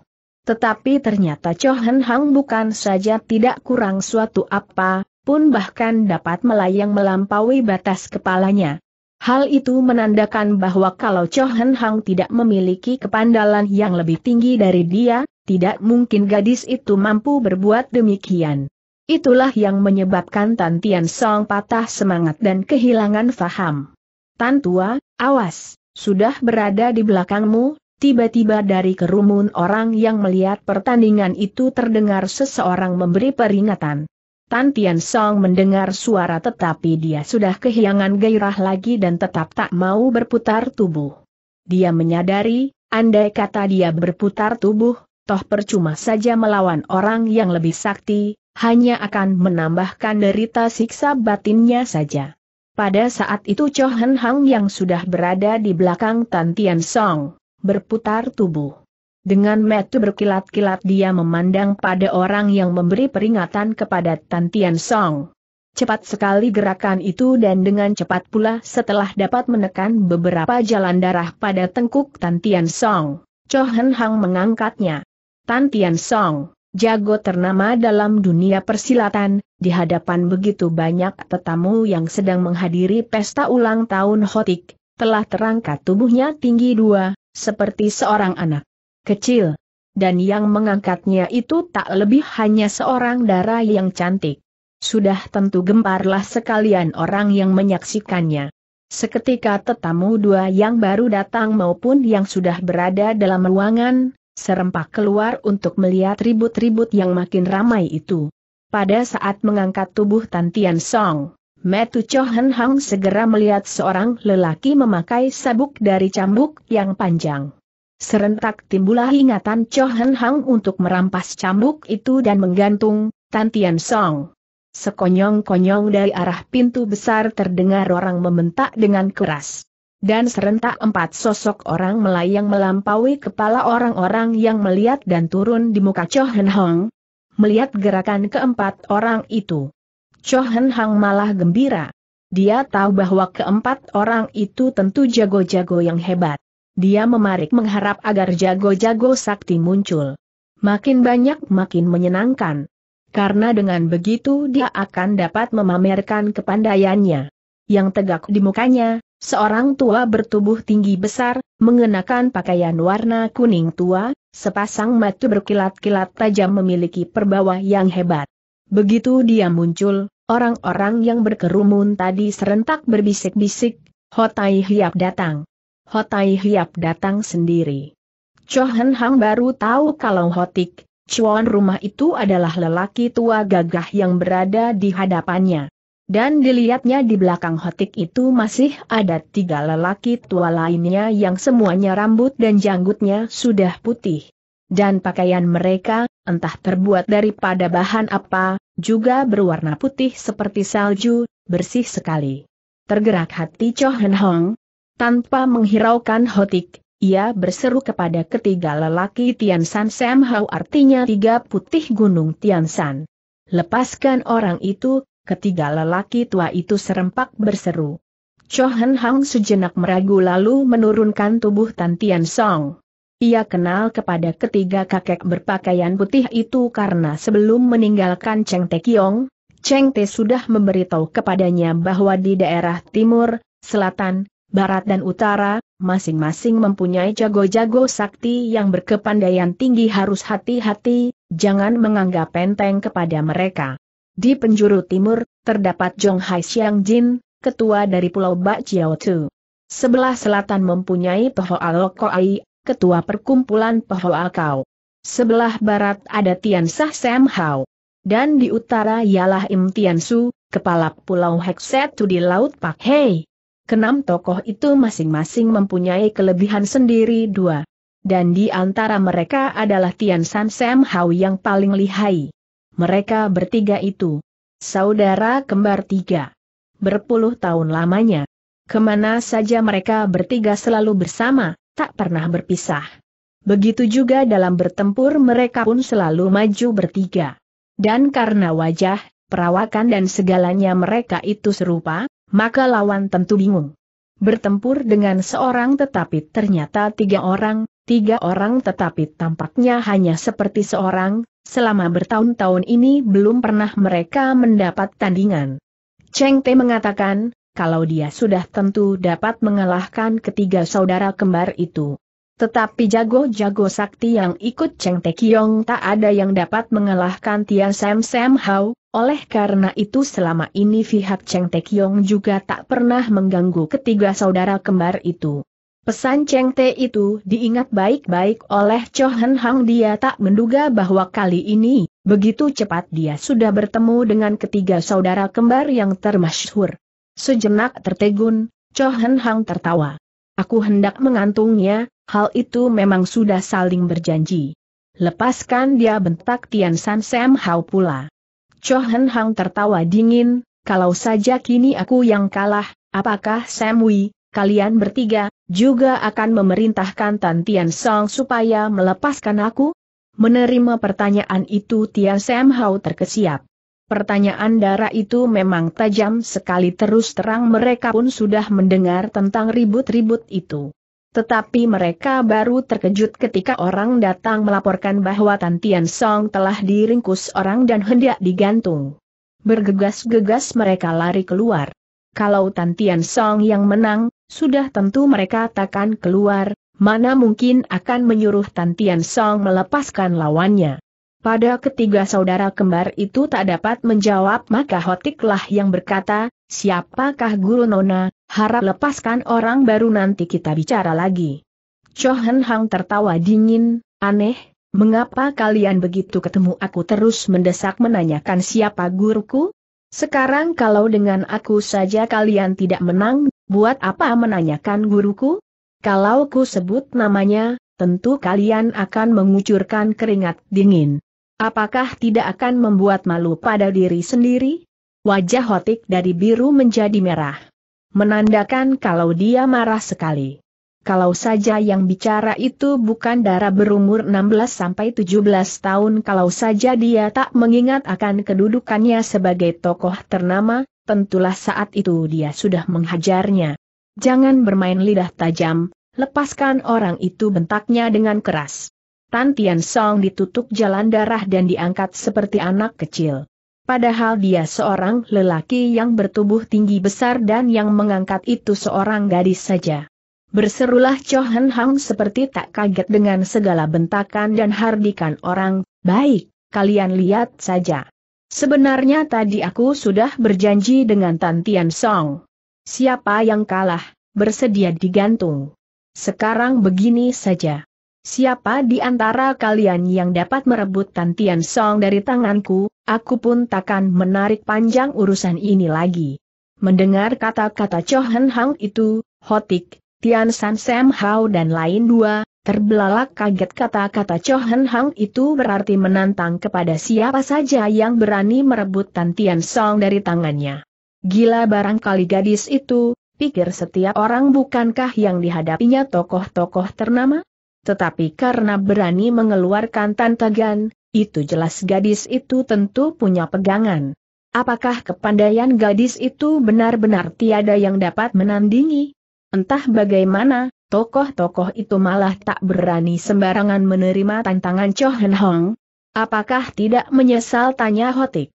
Tetapi ternyata Cho Hang bukan saja tidak kurang suatu apa, pun bahkan dapat melayang melampaui batas kepalanya. Hal itu menandakan bahwa kalau Cho Hen Hang tidak memiliki kepandalan yang lebih tinggi dari dia, tidak mungkin gadis itu mampu berbuat demikian. Itulah yang menyebabkan Tan Tian Song patah semangat dan kehilangan faham. Tan Tua, awas, sudah berada di belakangmu, tiba-tiba dari kerumun orang yang melihat pertandingan itu terdengar seseorang memberi peringatan. Tan Tian Song mendengar suara tetapi dia sudah kehilangan gairah lagi dan tetap tak mau berputar tubuh. Dia menyadari, andai kata dia berputar tubuh, toh percuma saja melawan orang yang lebih sakti, hanya akan menambahkan derita siksa batinnya saja. Pada saat itu Cho Hen Hang yang sudah berada di belakang Tan Tian Song, berputar tubuh. Dengan metu berkilat-kilat dia memandang pada orang yang memberi peringatan kepada Tan Tian Song. Cepat sekali gerakan itu dan dengan cepat pula setelah dapat menekan beberapa jalan darah pada tengkuk Tan Tian Song. Cho Hen Hang mengangkatnya. Tan Tian Song, jago ternama dalam dunia persilatan, di hadapan begitu banyak tetamu yang sedang menghadiri pesta ulang tahun Hotik, telah terangkat tubuhnya tinggi dua, seperti seorang anak kecil. Dan yang mengangkatnya itu tak lebih hanya seorang dara yang cantik. Sudah tentu gemparlah sekalian orang yang menyaksikannya. Seketika tetamu dua yang baru datang maupun yang sudah berada dalam ruangan, serempak keluar untuk melihat ribut-ribut yang makin ramai itu. Pada saat mengangkat tubuh Tantian Song, Metu Chohan Hang segera melihat seorang lelaki memakai sabuk dari cambuk yang panjang. Serentak timbullah ingatan Cho Hen Hang untuk merampas cambuk itu dan menggantung, Tan Tian Song. Sekonyong-konyong dari arah pintu besar terdengar orang membentak dengan keras. Dan serentak empat sosok orang melayang melampaui kepala orang-orang yang melihat dan turun di muka Cho Hen Hang. Melihat gerakan keempat orang itu. Cho Hen Hang malah gembira. Dia tahu bahwa keempat orang itu tentu jago-jago yang hebat. Dia memarik mengharap agar jago-jago sakti muncul. Makin banyak makin menyenangkan. Karena dengan begitu dia akan dapat memamerkan kepandaiannya. Yang tegak di mukanya, seorang tua bertubuh tinggi besar, mengenakan pakaian warna kuning tua, sepasang mata berkilat-kilat tajam memiliki perbawa yang hebat. Begitu dia muncul, orang-orang yang berkerumun tadi serentak berbisik-bisik, Hotai Hiap datang. Hotai Hiap datang sendiri. Chohen Hang baru tahu kalau Hotik, cuan rumah itu adalah lelaki tua gagah yang berada di hadapannya. Dan dilihatnya di belakang Hotik itu masih ada tiga lelaki tua lainnya yang semuanya rambut dan janggutnya sudah putih. Dan pakaian mereka, entah terbuat daripada bahan apa, juga berwarna putih seperti salju, bersih sekali. Tergerak hati Cho Hong, tanpa menghiraukan Hotik, ia berseru kepada ketiga lelaki Tian San Sam Hao artinya tiga putih gunung Tian San. Lepaskan orang itu, ketiga lelaki tua itu serempak berseru. Chohan Hang sejenak meragu lalu menurunkan tubuh Tan Tian Song. Ia kenal kepada ketiga kakek berpakaian putih itu karena sebelum meninggalkan Cheng Te Kiong, Cheng Te sudah memberitahu kepadanya bahwa di daerah timur, selatan, barat dan utara, masing-masing mempunyai jago-jago sakti yang berkepandaian tinggi harus hati-hati, jangan menganggap enteng kepada mereka. Di penjuru timur, terdapat Jong Hai Xiang Jin, ketua dari Pulau Bak Jiao Tu. Sebelah selatan mempunyai Aloko Ai, ketua perkumpulan Toho Kau. Sebelah barat ada Tian Sah Sam Hao. Dan di utara ialah Im Tian Su, kepala Pulau Hexetu di Laut Pak Hei. Kenam tokoh itu masing-masing mempunyai kelebihan sendiri dua. Dan di antara mereka adalah Tian San Sam Hao yang paling lihai. Mereka bertiga itu. Saudara kembar tiga. Berpuluh tahun lamanya. Kemana saja mereka bertiga selalu bersama, tak pernah berpisah. Begitu juga dalam bertempur mereka pun selalu maju bertiga. Dan karena wajah, perawakan dan segalanya mereka itu serupa, maka lawan tentu bingung. Bertempur dengan seorang tetapi ternyata tiga orang, tiga orang tetapi tampaknya hanya seperti seorang, selama bertahun-tahun ini belum pernah mereka mendapat tandingan. Cheng Te mengatakan, kalau dia sudah tentu dapat mengalahkan ketiga saudara kembar itu. Tetapi jago-jago sakti yang ikut Cheng Te Kiong tak ada yang dapat mengalahkan Tian Sam Sam Hao, oleh karena itu selama ini pihak Cheng Te Kiong juga tak pernah mengganggu ketiga saudara kembar itu. Pesan Cheng Te itu diingat baik-baik oleh Cho Han Hang dia tak menduga bahwa kali ini, begitu cepat dia sudah bertemu dengan ketiga saudara kembar yang termasyhur. Sejenak tertegun, Cho Han Hang tertawa. Aku hendak mengantungnya, hal itu memang sudah saling berjanji. Lepaskan dia bentak Tian San Sam Hao pula. Cho Hang tertawa dingin, kalau saja kini aku yang kalah, apakah Sam Wei, kalian bertiga, juga akan memerintahkan Tan Tian Song supaya melepaskan aku? Menerima pertanyaan itu Tian Sam Hao terkesiap. Pertanyaan darah itu memang tajam sekali terus terang mereka pun sudah mendengar tentang ribut-ribut itu. Tetapi mereka baru terkejut ketika orang datang melaporkan bahwa Tan Song telah diringkus orang dan hendak digantung. Bergegas-gegas mereka lari keluar. Kalau Tan Song yang menang, sudah tentu mereka takkan keluar, mana mungkin akan menyuruh Tan Song melepaskan lawannya. Pada ketiga saudara kembar itu tak dapat menjawab maka Hotiklah yang berkata, siapakah guru Nona, harap lepaskan orang baru nanti kita bicara lagi. Chohen Hang tertawa dingin, aneh, mengapa kalian begitu ketemu aku terus mendesak menanyakan siapa guruku? Sekarang kalau dengan aku saja kalian tidak menang, buat apa menanyakan guruku? Kalau ku sebut namanya, tentu kalian akan mengucurkan keringat dingin. Apakah tidak akan membuat malu pada diri sendiri? Wajah Hotik dari biru menjadi merah. Menandakan kalau dia marah sekali. Kalau saja yang bicara itu bukan darah berumur 16-17 tahun kalau saja dia tak mengingat akan kedudukannya sebagai tokoh ternama, tentulah saat itu dia sudah menghajarnya. Jangan bermain lidah tajam, lepaskan orang itu bentaknya dengan keras. Tan Tian Song ditutup jalan darah dan diangkat seperti anak kecil. Padahal dia seorang lelaki yang bertubuh tinggi besar dan yang mengangkat itu seorang gadis saja. Berserulah Cho Hen Hang seperti tak kaget dengan segala bentakan dan hardikan orang, baik, kalian lihat saja. Sebenarnya tadi aku sudah berjanji dengan Tan Tian Song. Siapa yang kalah, bersedia digantung. Sekarang begini saja. Siapa di antara kalian yang dapat merebut tantian Song dari tanganku, aku pun takkan menarik panjang urusan ini lagi. Mendengar kata-kata Chohan Hang itu, Hotik, Tian San Sam Hao dan lain dua, terbelalak kaget kata-kata Chohan Hang itu berarti menantang kepada siapa saja yang berani merebut tantian Song dari tangannya. Gila barangkali gadis itu, pikir setiap orang bukankah yang dihadapinya tokoh-tokoh ternama? tetapi karena berani mengeluarkan tantagan, itu jelas gadis itu tentu punya pegangan. Apakah kepandaian gadis itu benar-benar tiada yang dapat menandingi? Entah bagaimana, tokoh-tokoh itu malah tak berani sembarangan menerima tantangan Cho Hen Hong. Apakah tidak menyesal tanya Hotik?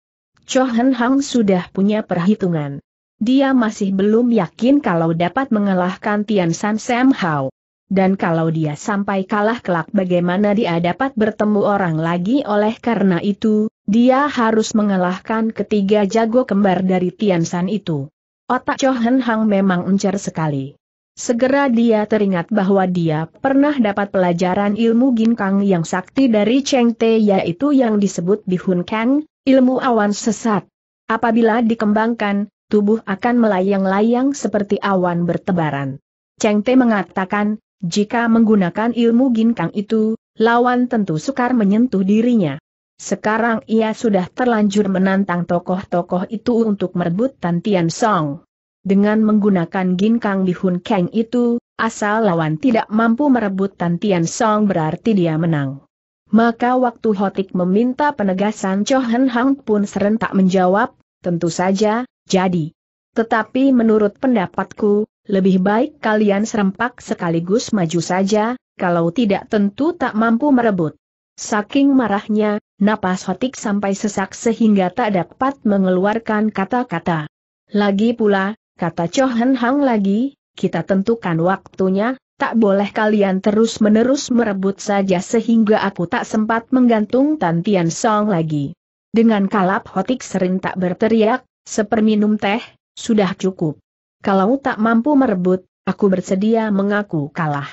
Cho Hen Hong sudah punya perhitungan. Dia masih belum yakin kalau dapat mengalahkan Tian San Sam Hao dan kalau dia sampai kalah kelak bagaimana dia dapat bertemu orang lagi oleh karena itu, dia harus mengalahkan ketiga jago kembar dari Tiansan itu. Otak Chohen Hang memang encer sekali. Segera dia teringat bahwa dia pernah dapat pelajaran ilmu ginkang yang sakti dari Cheng Te yaitu yang disebut Bihun Kang, ilmu awan sesat. Apabila dikembangkan, tubuh akan melayang-layang seperti awan bertebaran. Cheng Te mengatakan, jika menggunakan ilmu ginkang itu, lawan tentu sukar menyentuh dirinya. Sekarang ia sudah terlanjur menantang tokoh-tokoh itu untuk merebut Tan Tian Song. Dengan menggunakan ginkang bihun keng itu, asal lawan tidak mampu merebut Tan Tian Song berarti dia menang. Maka waktu Hotik meminta penegasan Cho Hen Hang pun serentak menjawab, tentu saja, jadi. Tetapi menurut pendapatku, lebih baik kalian serempak sekaligus maju saja, kalau tidak tentu tak mampu merebut. Saking marahnya, napas Hotik sampai sesak sehingga tak dapat mengeluarkan kata-kata. Lagi pula, kata Chohan Hang lagi, kita tentukan waktunya, tak boleh kalian terus-menerus merebut saja sehingga aku tak sempat menggantung tantian Song lagi. Dengan kalap Hotik sering tak berteriak, seperminum teh, sudah cukup. Kalau tak mampu merebut, aku bersedia mengaku kalah.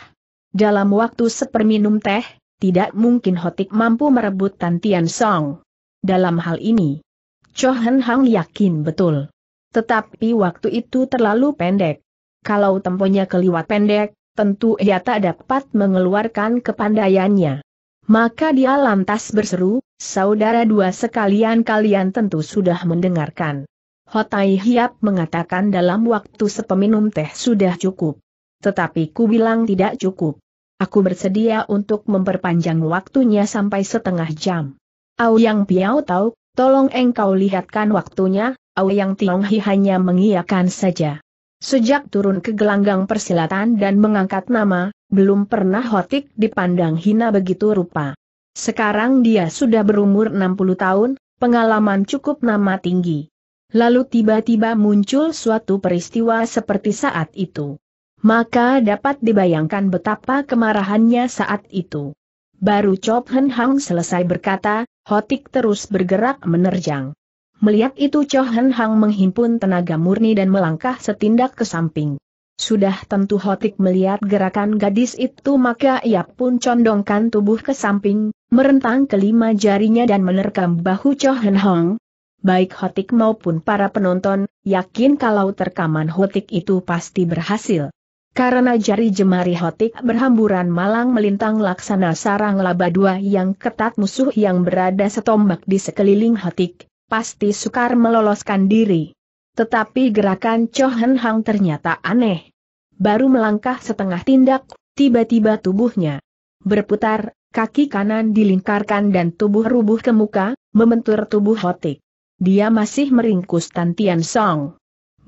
Dalam waktu seperminum teh, tidak mungkin Hotik mampu merebut Tantian Song. Dalam hal ini, Cho Hen Hang yakin betul. Tetapi waktu itu terlalu pendek. Kalau temponya keliwat pendek, tentu ia tak dapat mengeluarkan kepandaiannya. Maka dia lantas berseru, saudara dua sekalian kalian tentu sudah mendengarkan. Hotai Hiap mengatakan dalam waktu sepeminum teh sudah cukup. Tetapi ku bilang tidak cukup. Aku bersedia untuk memperpanjang waktunya sampai setengah jam. Au Yang Piao tahu, tolong engkau lihatkan waktunya, Au Yang Tiong Hi hanya mengiyakan saja. Sejak turun ke gelanggang persilatan dan mengangkat nama, belum pernah Hotik dipandang hina begitu rupa. Sekarang dia sudah berumur 60 tahun, pengalaman cukup nama tinggi lalu tiba-tiba muncul suatu peristiwa seperti saat itu. Maka dapat dibayangkan betapa kemarahannya saat itu. Baru Chop Hen Hang selesai berkata, Hotik terus bergerak menerjang. Melihat itu Cho Hen Hang menghimpun tenaga murni dan melangkah setindak ke samping. Sudah tentu Hotik melihat gerakan gadis itu maka ia pun condongkan tubuh ke samping, merentang kelima jarinya dan menerkam bahu Cho Hen Hang, baik Hotik maupun para penonton, yakin kalau terkaman Hotik itu pasti berhasil. Karena jari jemari Hotik berhamburan malang melintang laksana sarang laba dua yang ketat musuh yang berada setombak di sekeliling Hotik, pasti sukar meloloskan diri. Tetapi gerakan Chohen Hang ternyata aneh. Baru melangkah setengah tindak, tiba-tiba tubuhnya berputar, kaki kanan dilingkarkan dan tubuh rubuh ke muka, membentur tubuh Hotik dia masih meringkus Tan Tian Song.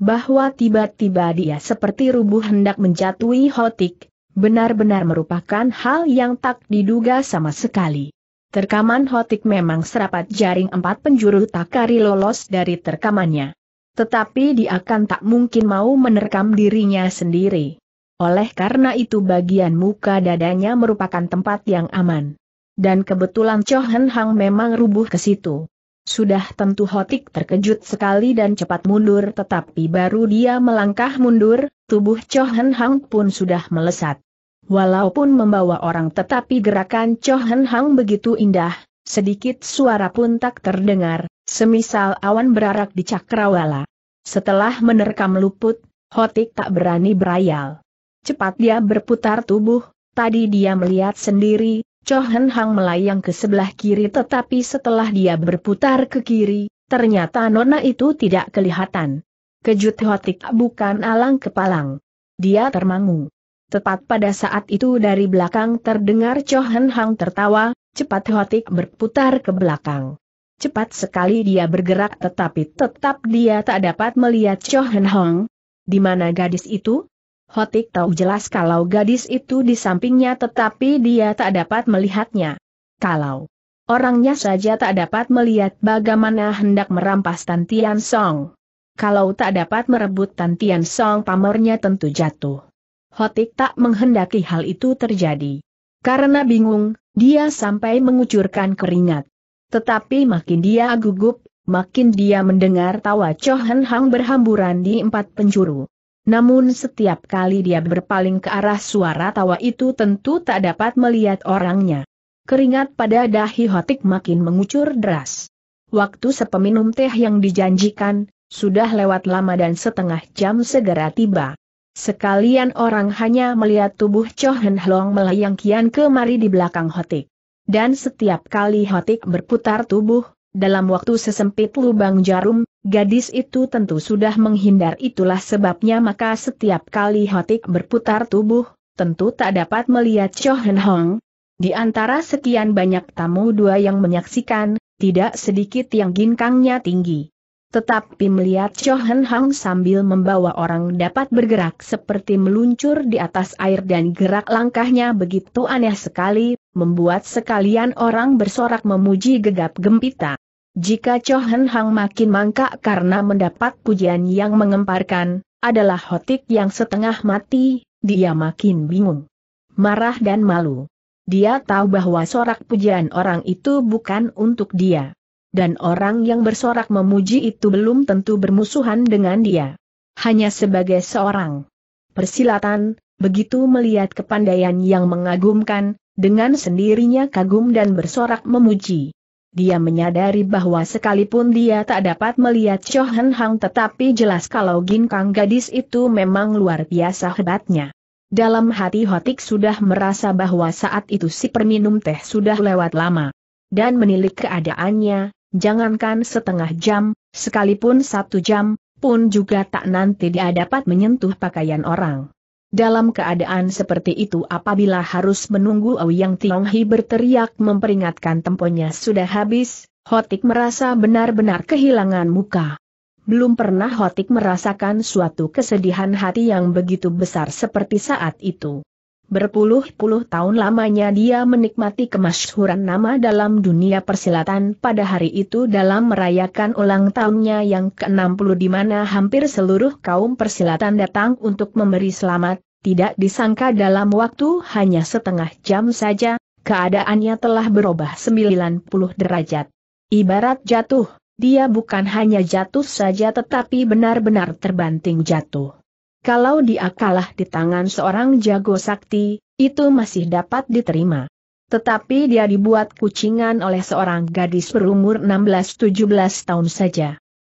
Bahwa tiba-tiba dia seperti rubuh hendak menjatuhi Hotik, benar-benar merupakan hal yang tak diduga sama sekali. Terkaman Hotik memang serapat jaring empat penjuru takari lolos dari terkamannya. Tetapi dia akan tak mungkin mau menerkam dirinya sendiri. Oleh karena itu bagian muka dadanya merupakan tempat yang aman. Dan kebetulan Cho Hang memang rubuh ke situ. Sudah tentu Hotik terkejut sekali dan cepat mundur tetapi baru dia melangkah mundur, tubuh Cho Hen Hang pun sudah melesat. Walaupun membawa orang tetapi gerakan Cho Hen Hang begitu indah, sedikit suara pun tak terdengar, semisal awan berarak di cakrawala. Setelah menerkam luput, Hotik tak berani berayal. Cepat dia berputar tubuh, tadi dia melihat sendiri, Chohen Hang melayang ke sebelah kiri tetapi setelah dia berputar ke kiri, ternyata nona itu tidak kelihatan. Kejut Hotik bukan alang kepalang. Dia termangu. Tepat pada saat itu dari belakang terdengar Chohen Hang tertawa, cepat Hotik berputar ke belakang. Cepat sekali dia bergerak tetapi tetap dia tak dapat melihat Chohen Hang. Di mana gadis itu? Hotik tahu jelas kalau gadis itu di sampingnya tetapi dia tak dapat melihatnya. Kalau orangnya saja tak dapat melihat bagaimana hendak merampas Tantian Song. Kalau tak dapat merebut Tantian Song pamernya tentu jatuh. Hotik tak menghendaki hal itu terjadi. Karena bingung, dia sampai mengucurkan keringat. Tetapi makin dia gugup, makin dia mendengar tawa Cho Hen Hang berhamburan di empat penjuru. Namun setiap kali dia berpaling ke arah suara tawa itu tentu tak dapat melihat orangnya. Keringat pada dahi Hotik makin mengucur deras. Waktu sepeminum teh yang dijanjikan, sudah lewat lama dan setengah jam segera tiba. Sekalian orang hanya melihat tubuh Chohen Long melayang kian kemari di belakang Hotik. Dan setiap kali Hotik berputar tubuh, dalam waktu sesempit lubang jarum, gadis itu tentu sudah menghindar itulah sebabnya maka setiap kali Hotik berputar tubuh, tentu tak dapat melihat Cho Hen Hong. Di antara sekian banyak tamu dua yang menyaksikan, tidak sedikit yang ginkangnya tinggi. Tetapi melihat Cho Hen Hong sambil membawa orang dapat bergerak seperti meluncur di atas air dan gerak langkahnya begitu aneh sekali, membuat sekalian orang bersorak memuji gegap gempita. Jika Chohen Hang makin mangkak karena mendapat pujian yang mengemparkan, adalah hotik yang setengah mati, dia makin bingung. Marah dan malu. Dia tahu bahwa sorak pujian orang itu bukan untuk dia. Dan orang yang bersorak memuji itu belum tentu bermusuhan dengan dia. Hanya sebagai seorang persilatan, begitu melihat kepandaian yang mengagumkan, dengan sendirinya kagum dan bersorak memuji. Dia menyadari bahwa sekalipun dia tak dapat melihat Cho Hen Hang tetapi jelas kalau ginkang gadis itu memang luar biasa hebatnya. Dalam hati Hotik sudah merasa bahwa saat itu si perminum teh sudah lewat lama. Dan menilik keadaannya, jangankan setengah jam, sekalipun satu jam, pun juga tak nanti dia dapat menyentuh pakaian orang. Dalam keadaan seperti itu apabila harus menunggu Yang Tionghi berteriak memperingatkan temponya sudah habis, Hotik merasa benar-benar kehilangan muka. Belum pernah Hotik merasakan suatu kesedihan hati yang begitu besar seperti saat itu. Berpuluh-puluh tahun lamanya dia menikmati kemasyhuran nama dalam dunia persilatan pada hari itu dalam merayakan ulang tahunnya yang ke-60 di mana hampir seluruh kaum persilatan datang untuk memberi selamat, tidak disangka dalam waktu hanya setengah jam saja, keadaannya telah berubah 90 derajat. Ibarat jatuh, dia bukan hanya jatuh saja tetapi benar-benar terbanting jatuh. Kalau dia kalah di tangan seorang jago sakti, itu masih dapat diterima. Tetapi dia dibuat kucingan oleh seorang gadis berumur 16-17 tahun saja.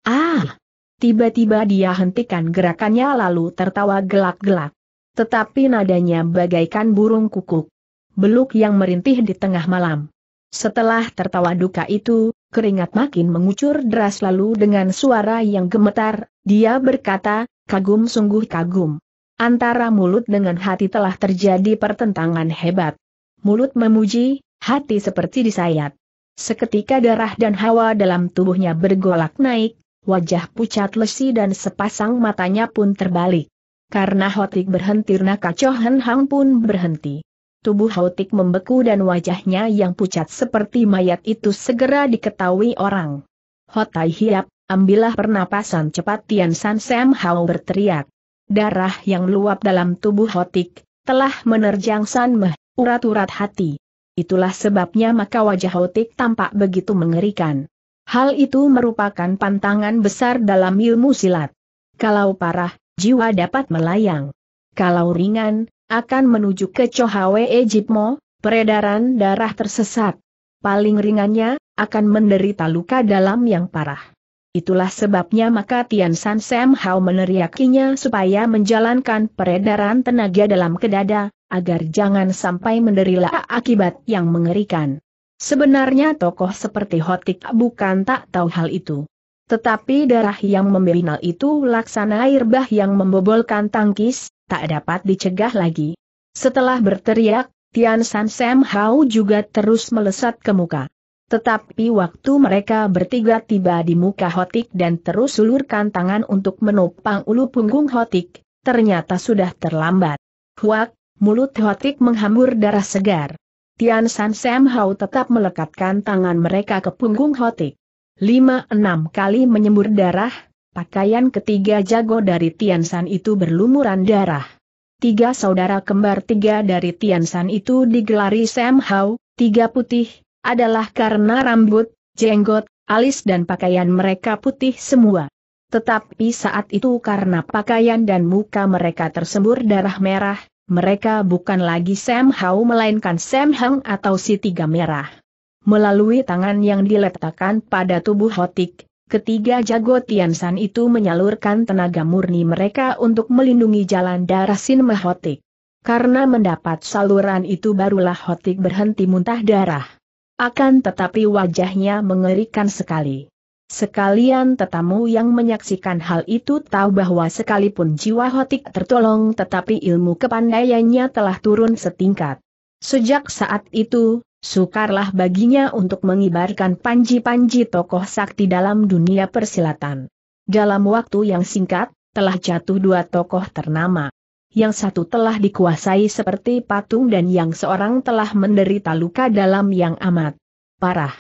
Ah! Tiba-tiba dia hentikan gerakannya lalu tertawa gelak-gelak. Tetapi nadanya bagaikan burung kukuk. Beluk yang merintih di tengah malam. Setelah tertawa duka itu, keringat makin mengucur deras lalu dengan suara yang gemetar, dia berkata, Kagum sungguh kagum. Antara mulut dengan hati telah terjadi pertentangan hebat. Mulut memuji, hati seperti disayat. Seketika darah dan hawa dalam tubuhnya bergolak naik, wajah pucat lesi dan sepasang matanya pun terbalik. Karena Hotik berhenti Naka Chohen Hang pun berhenti. Tubuh Hotik membeku dan wajahnya yang pucat seperti mayat itu segera diketahui orang. Hotai Hiap, Ambillah pernapasan cepat Tian San Sam Hao berteriak. Darah yang luap dalam tubuh Hotik, telah menerjang San Meh, urat-urat hati. Itulah sebabnya maka wajah Hotik tampak begitu mengerikan. Hal itu merupakan pantangan besar dalam ilmu silat. Kalau parah, jiwa dapat melayang. Kalau ringan, akan menuju ke Chohawe Ejipmo, peredaran darah tersesat. Paling ringannya, akan menderita luka dalam yang parah. Itulah sebabnya maka Tian San Sam Hao meneriakinya supaya menjalankan peredaran tenaga dalam ke dada, agar jangan sampai menderita akibat yang mengerikan. Sebenarnya tokoh seperti Hotik bukan tak tahu hal itu. Tetapi darah yang membelinal itu laksana air bah yang membobolkan tangkis, tak dapat dicegah lagi. Setelah berteriak, Tian San Sam Hao juga terus melesat ke muka. Tetapi waktu mereka bertiga tiba di muka Hotik dan terus ulurkan tangan untuk menopang ulu punggung Hotik, ternyata sudah terlambat. Huak, mulut Hotik menghambur darah segar. Tian San Sam Hao tetap melekatkan tangan mereka ke punggung Hotik. Lima enam kali menyembur darah, pakaian ketiga jago dari Tian San itu berlumuran darah. Tiga saudara kembar tiga dari Tian San itu digelari Sam Hao, tiga putih, adalah karena rambut, jenggot, alis dan pakaian mereka putih semua. Tetapi saat itu karena pakaian dan muka mereka tersembur darah merah, mereka bukan lagi Sam Hau melainkan Sam Hang atau si tiga merah. Melalui tangan yang diletakkan pada tubuh Hotik, ketiga jago Tiansan itu menyalurkan tenaga murni mereka untuk melindungi jalan darah Sin Hotik. Karena mendapat saluran itu barulah Hotik berhenti muntah darah. Akan tetapi wajahnya mengerikan sekali. Sekalian tetamu yang menyaksikan hal itu tahu bahwa sekalipun jiwa hotik tertolong tetapi ilmu kepandaiannya telah turun setingkat. Sejak saat itu, sukarlah baginya untuk mengibarkan panji-panji tokoh sakti dalam dunia persilatan. Dalam waktu yang singkat, telah jatuh dua tokoh ternama yang satu telah dikuasai seperti patung dan yang seorang telah menderita luka dalam yang amat parah.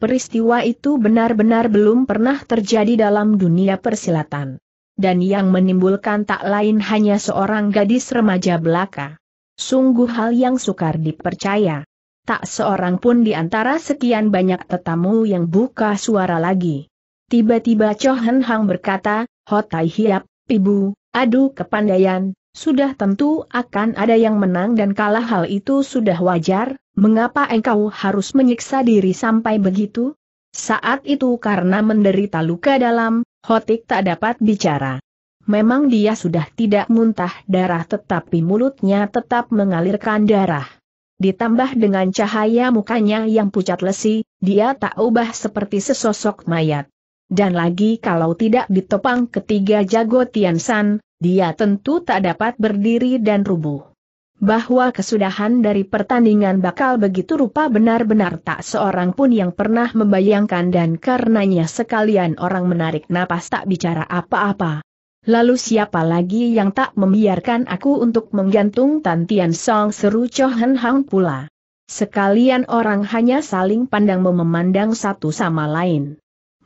Peristiwa itu benar-benar belum pernah terjadi dalam dunia persilatan. Dan yang menimbulkan tak lain hanya seorang gadis remaja belaka. Sungguh hal yang sukar dipercaya. Tak seorang pun di antara sekian banyak tetamu yang buka suara lagi. Tiba-tiba Chohan Hang berkata, Hotai Hiap, Ibu, adu kepandaian, sudah tentu akan ada yang menang dan kalah hal itu sudah wajar, mengapa engkau harus menyiksa diri sampai begitu? Saat itu karena menderita luka dalam, Hotik tak dapat bicara. Memang dia sudah tidak muntah darah tetapi mulutnya tetap mengalirkan darah. Ditambah dengan cahaya mukanya yang pucat lesi, dia tak ubah seperti sesosok mayat. Dan lagi kalau tidak ditopang ketiga jago Tian San dia tentu tak dapat berdiri dan rubuh. Bahwa kesudahan dari pertandingan bakal begitu rupa benar-benar tak seorang pun yang pernah membayangkan dan karenanya sekalian orang menarik napas tak bicara apa-apa. Lalu siapa lagi yang tak membiarkan aku untuk menggantung Tantian Song seru Chohan Hang pula. Sekalian orang hanya saling pandang memandang satu sama lain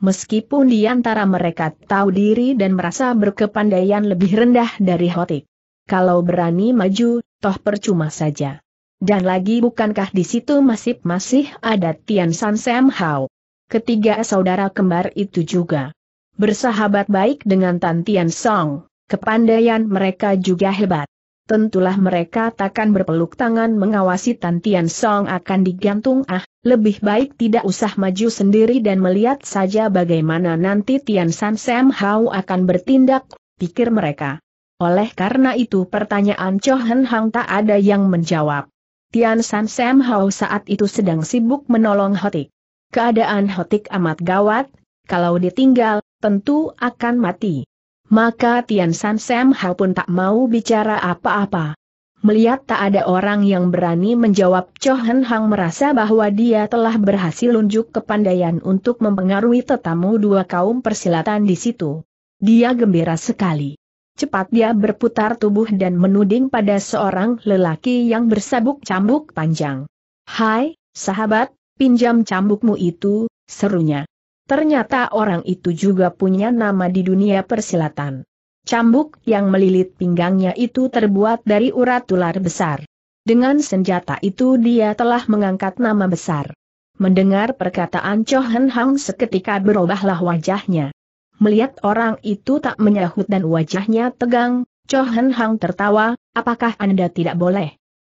meskipun di antara mereka tahu diri dan merasa berkepandaian lebih rendah dari Hotik. Kalau berani maju, toh percuma saja. Dan lagi bukankah di situ masih masih ada Tian San Sam Hao? Ketiga saudara kembar itu juga bersahabat baik dengan Tan Tian Song, kepandaian mereka juga hebat tentulah mereka takkan berpeluk tangan mengawasi Tantian Song akan digantung ah, lebih baik tidak usah maju sendiri dan melihat saja bagaimana nanti Tian San Sam Hao akan bertindak, pikir mereka. Oleh karena itu pertanyaan Cho Hen Hang tak ada yang menjawab. Tian San Sam Hao saat itu sedang sibuk menolong Hotik. Keadaan Hotik amat gawat, kalau ditinggal, tentu akan mati maka Tian San Sam Hao pun tak mau bicara apa-apa. Melihat tak ada orang yang berani menjawab Cho Hang merasa bahwa dia telah berhasil unjuk kepandaian untuk mempengaruhi tetamu dua kaum persilatan di situ. Dia gembira sekali. Cepat dia berputar tubuh dan menuding pada seorang lelaki yang bersabuk cambuk panjang. Hai, sahabat, pinjam cambukmu itu, serunya. Ternyata orang itu juga punya nama di dunia persilatan. Cambuk yang melilit pinggangnya itu terbuat dari urat ular besar. Dengan senjata itu dia telah mengangkat nama besar. Mendengar perkataan Chohan Hang seketika berubahlah wajahnya. Melihat orang itu tak menyahut dan wajahnya tegang, Chohan Hang tertawa, apakah Anda tidak boleh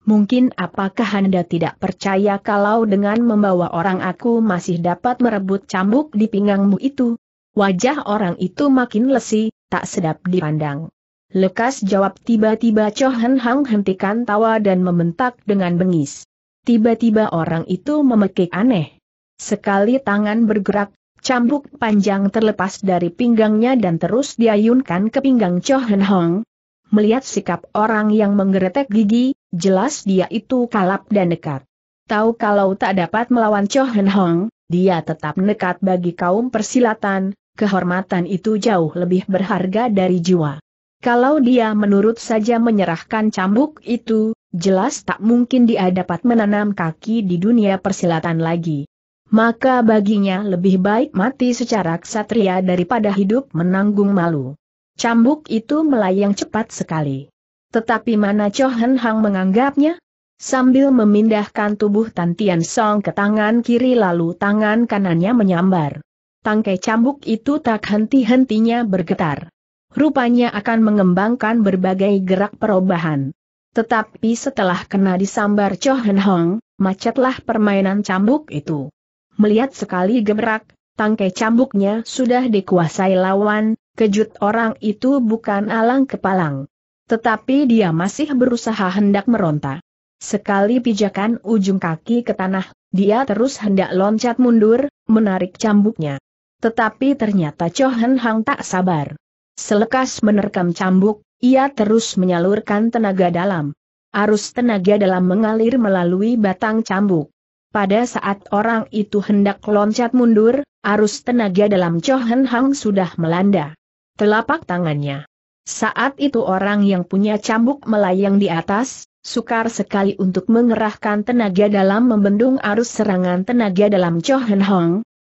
Mungkin apakah Anda tidak percaya kalau dengan membawa orang aku masih dapat merebut cambuk di pinggangmu itu? Wajah orang itu makin lesi, tak sedap dipandang. Lekas jawab tiba-tiba Chohan Hang hentikan tawa dan membentak dengan bengis. Tiba-tiba orang itu memekik aneh. Sekali tangan bergerak, cambuk panjang terlepas dari pinggangnya dan terus diayunkan ke pinggang Chohan Hang, Melihat sikap orang yang menggeretek gigi, jelas dia itu kalap dan nekat. Tahu kalau tak dapat melawan Cho Hen Hong, dia tetap nekat bagi kaum persilatan, kehormatan itu jauh lebih berharga dari jiwa. Kalau dia menurut saja menyerahkan cambuk itu, jelas tak mungkin dia dapat menanam kaki di dunia persilatan lagi. Maka baginya lebih baik mati secara ksatria daripada hidup menanggung malu. Cambuk itu melayang cepat sekali. Tetapi mana Cho Hen Hang menganggapnya? Sambil memindahkan tubuh Tan Tian Song ke tangan kiri lalu tangan kanannya menyambar. Tangkai cambuk itu tak henti-hentinya bergetar. Rupanya akan mengembangkan berbagai gerak perubahan. Tetapi setelah kena disambar Cho Hen Hong, macetlah permainan cambuk itu. Melihat sekali gebrak, tangkai cambuknya sudah dikuasai lawan, Kejut orang itu bukan alang kepalang. Tetapi dia masih berusaha hendak meronta. Sekali pijakan ujung kaki ke tanah, dia terus hendak loncat mundur, menarik cambuknya. Tetapi ternyata Chohen Hang tak sabar. Selekas menerkam cambuk, ia terus menyalurkan tenaga dalam. Arus tenaga dalam mengalir melalui batang cambuk. Pada saat orang itu hendak loncat mundur, arus tenaga dalam Chohen Hang sudah melanda telapak tangannya. Saat itu orang yang punya cambuk melayang di atas, sukar sekali untuk mengerahkan tenaga dalam membendung arus serangan tenaga dalam Chohen Hong.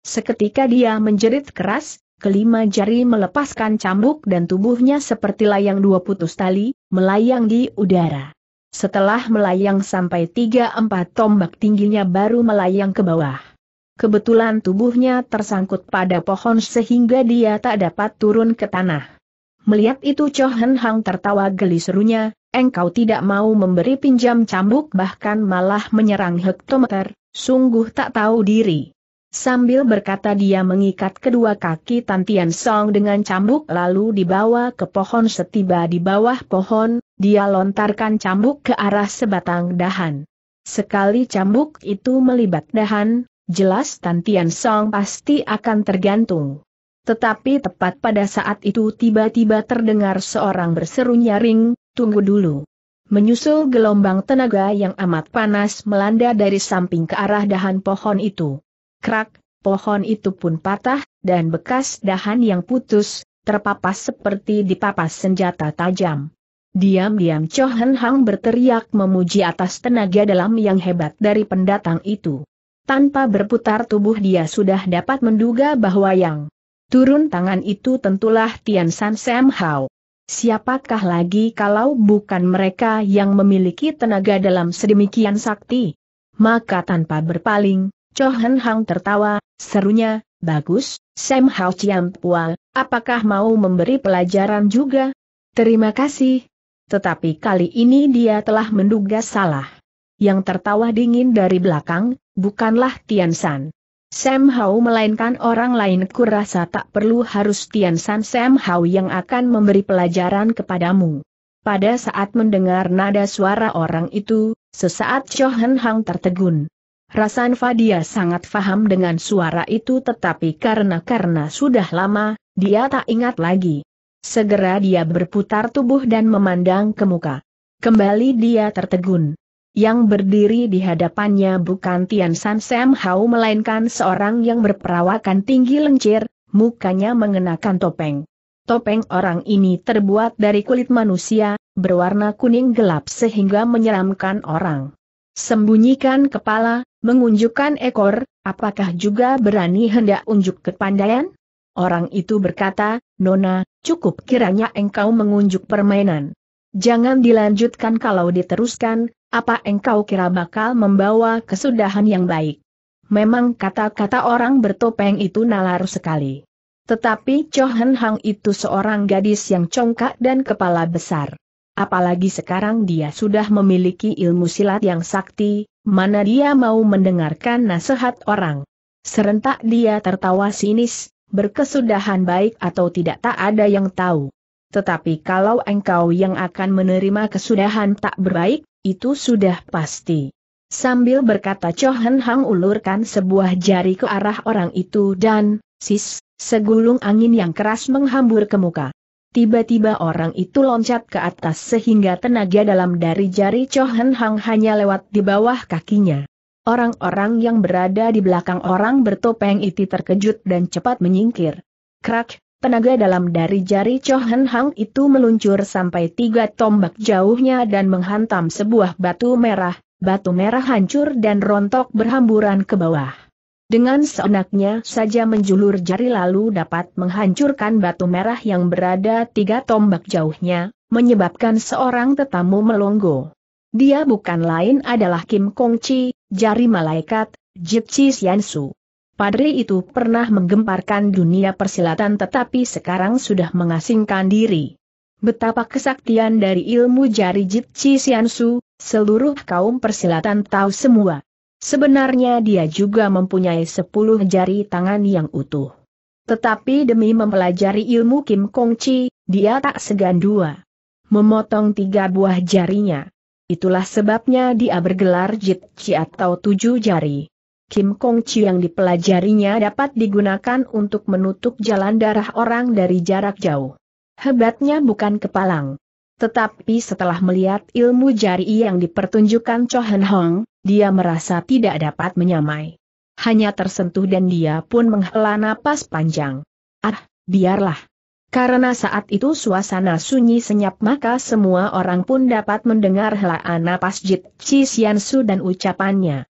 Seketika dia menjerit keras, kelima jari melepaskan cambuk dan tubuhnya seperti layang dua putus tali, melayang di udara. Setelah melayang sampai tiga empat tombak tingginya baru melayang ke bawah. Kebetulan tubuhnya tersangkut pada pohon sehingga dia tak dapat turun ke tanah. Melihat itu Cho Hen Hang tertawa geli serunya, engkau tidak mau memberi pinjam cambuk bahkan malah menyerang hektometer, sungguh tak tahu diri. Sambil berkata dia mengikat kedua kaki Tantian Song dengan cambuk lalu dibawa ke pohon setiba di bawah pohon, dia lontarkan cambuk ke arah sebatang dahan. Sekali cambuk itu melibat dahan, jelas Tan Tian Song pasti akan tergantung. Tetapi tepat pada saat itu tiba-tiba terdengar seorang berseru nyaring, tunggu dulu. Menyusul gelombang tenaga yang amat panas melanda dari samping ke arah dahan pohon itu. Krak, pohon itu pun patah, dan bekas dahan yang putus, terpapas seperti dipapas senjata tajam. Diam-diam Cho Hen Hang berteriak memuji atas tenaga dalam yang hebat dari pendatang itu. Tanpa berputar tubuh dia sudah dapat menduga bahwa yang turun tangan itu tentulah Tian San Sam Hao. Siapakah lagi kalau bukan mereka yang memiliki tenaga dalam sedemikian sakti? Maka tanpa berpaling, Hen Hang tertawa, serunya, bagus, Sam Hao Chiam Pua, apakah mau memberi pelajaran juga? Terima kasih. Tetapi kali ini dia telah menduga salah. Yang tertawa dingin dari belakang, bukanlah Tian San. Sam Hao melainkan orang lain kurasa tak perlu harus Tian San Sam Hao yang akan memberi pelajaran kepadamu. Pada saat mendengar nada suara orang itu, sesaat Chohan Hang tertegun. Rasan Fadia sangat faham dengan suara itu tetapi karena karena sudah lama, dia tak ingat lagi. Segera dia berputar tubuh dan memandang ke muka. Kembali dia tertegun yang berdiri di hadapannya bukan Tian San Sam Hao melainkan seorang yang berperawakan tinggi lencir, mukanya mengenakan topeng. Topeng orang ini terbuat dari kulit manusia, berwarna kuning gelap sehingga menyeramkan orang. Sembunyikan kepala, mengunjukkan ekor, apakah juga berani hendak unjuk kepandaian? Orang itu berkata, Nona, cukup kiranya engkau mengunjuk permainan. Jangan dilanjutkan kalau diteruskan, apa engkau kira bakal membawa kesudahan yang baik? Memang kata-kata orang bertopeng itu nalar sekali. Tetapi Chohan Hang itu seorang gadis yang congkak dan kepala besar. Apalagi sekarang dia sudah memiliki ilmu silat yang sakti, mana dia mau mendengarkan nasihat orang. Serentak dia tertawa sinis, berkesudahan baik atau tidak tak ada yang tahu. Tetapi kalau engkau yang akan menerima kesudahan tak berbaik, itu sudah pasti. Sambil berkata Cho Hen Hang ulurkan sebuah jari ke arah orang itu dan, sis, segulung angin yang keras menghambur ke muka. Tiba-tiba orang itu loncat ke atas sehingga tenaga dalam dari jari Cho Hen Hang hanya lewat di bawah kakinya. Orang-orang yang berada di belakang orang bertopeng itu terkejut dan cepat menyingkir. Krak, Tenaga dalam dari jari Cho Hang itu meluncur sampai tiga tombak jauhnya dan menghantam sebuah batu merah, batu merah hancur dan rontok berhamburan ke bawah. Dengan seenaknya saja menjulur jari lalu dapat menghancurkan batu merah yang berada tiga tombak jauhnya, menyebabkan seorang tetamu melongo. Dia bukan lain adalah Kim Kong Chi, jari malaikat, Jip Chi Sian Su. Padri itu pernah menggemparkan dunia persilatan tetapi sekarang sudah mengasingkan diri. Betapa kesaktian dari ilmu jari Jitchi Siansu, seluruh kaum persilatan tahu semua. Sebenarnya dia juga mempunyai sepuluh jari tangan yang utuh. Tetapi demi mempelajari ilmu Kim Kong Chi, dia tak segan dua. Memotong tiga buah jarinya. Itulah sebabnya dia bergelar jit Chi atau tujuh jari. Kim Kong Chi yang dipelajarinya dapat digunakan untuk menutup jalan darah orang dari jarak jauh. Hebatnya bukan kepalang. Tetapi setelah melihat ilmu jari yang dipertunjukkan Cho Han Hong, dia merasa tidak dapat menyamai. Hanya tersentuh dan dia pun menghela napas panjang. Ah, biarlah. Karena saat itu suasana sunyi senyap maka semua orang pun dapat mendengar helaan napas Jit Chi Su dan ucapannya.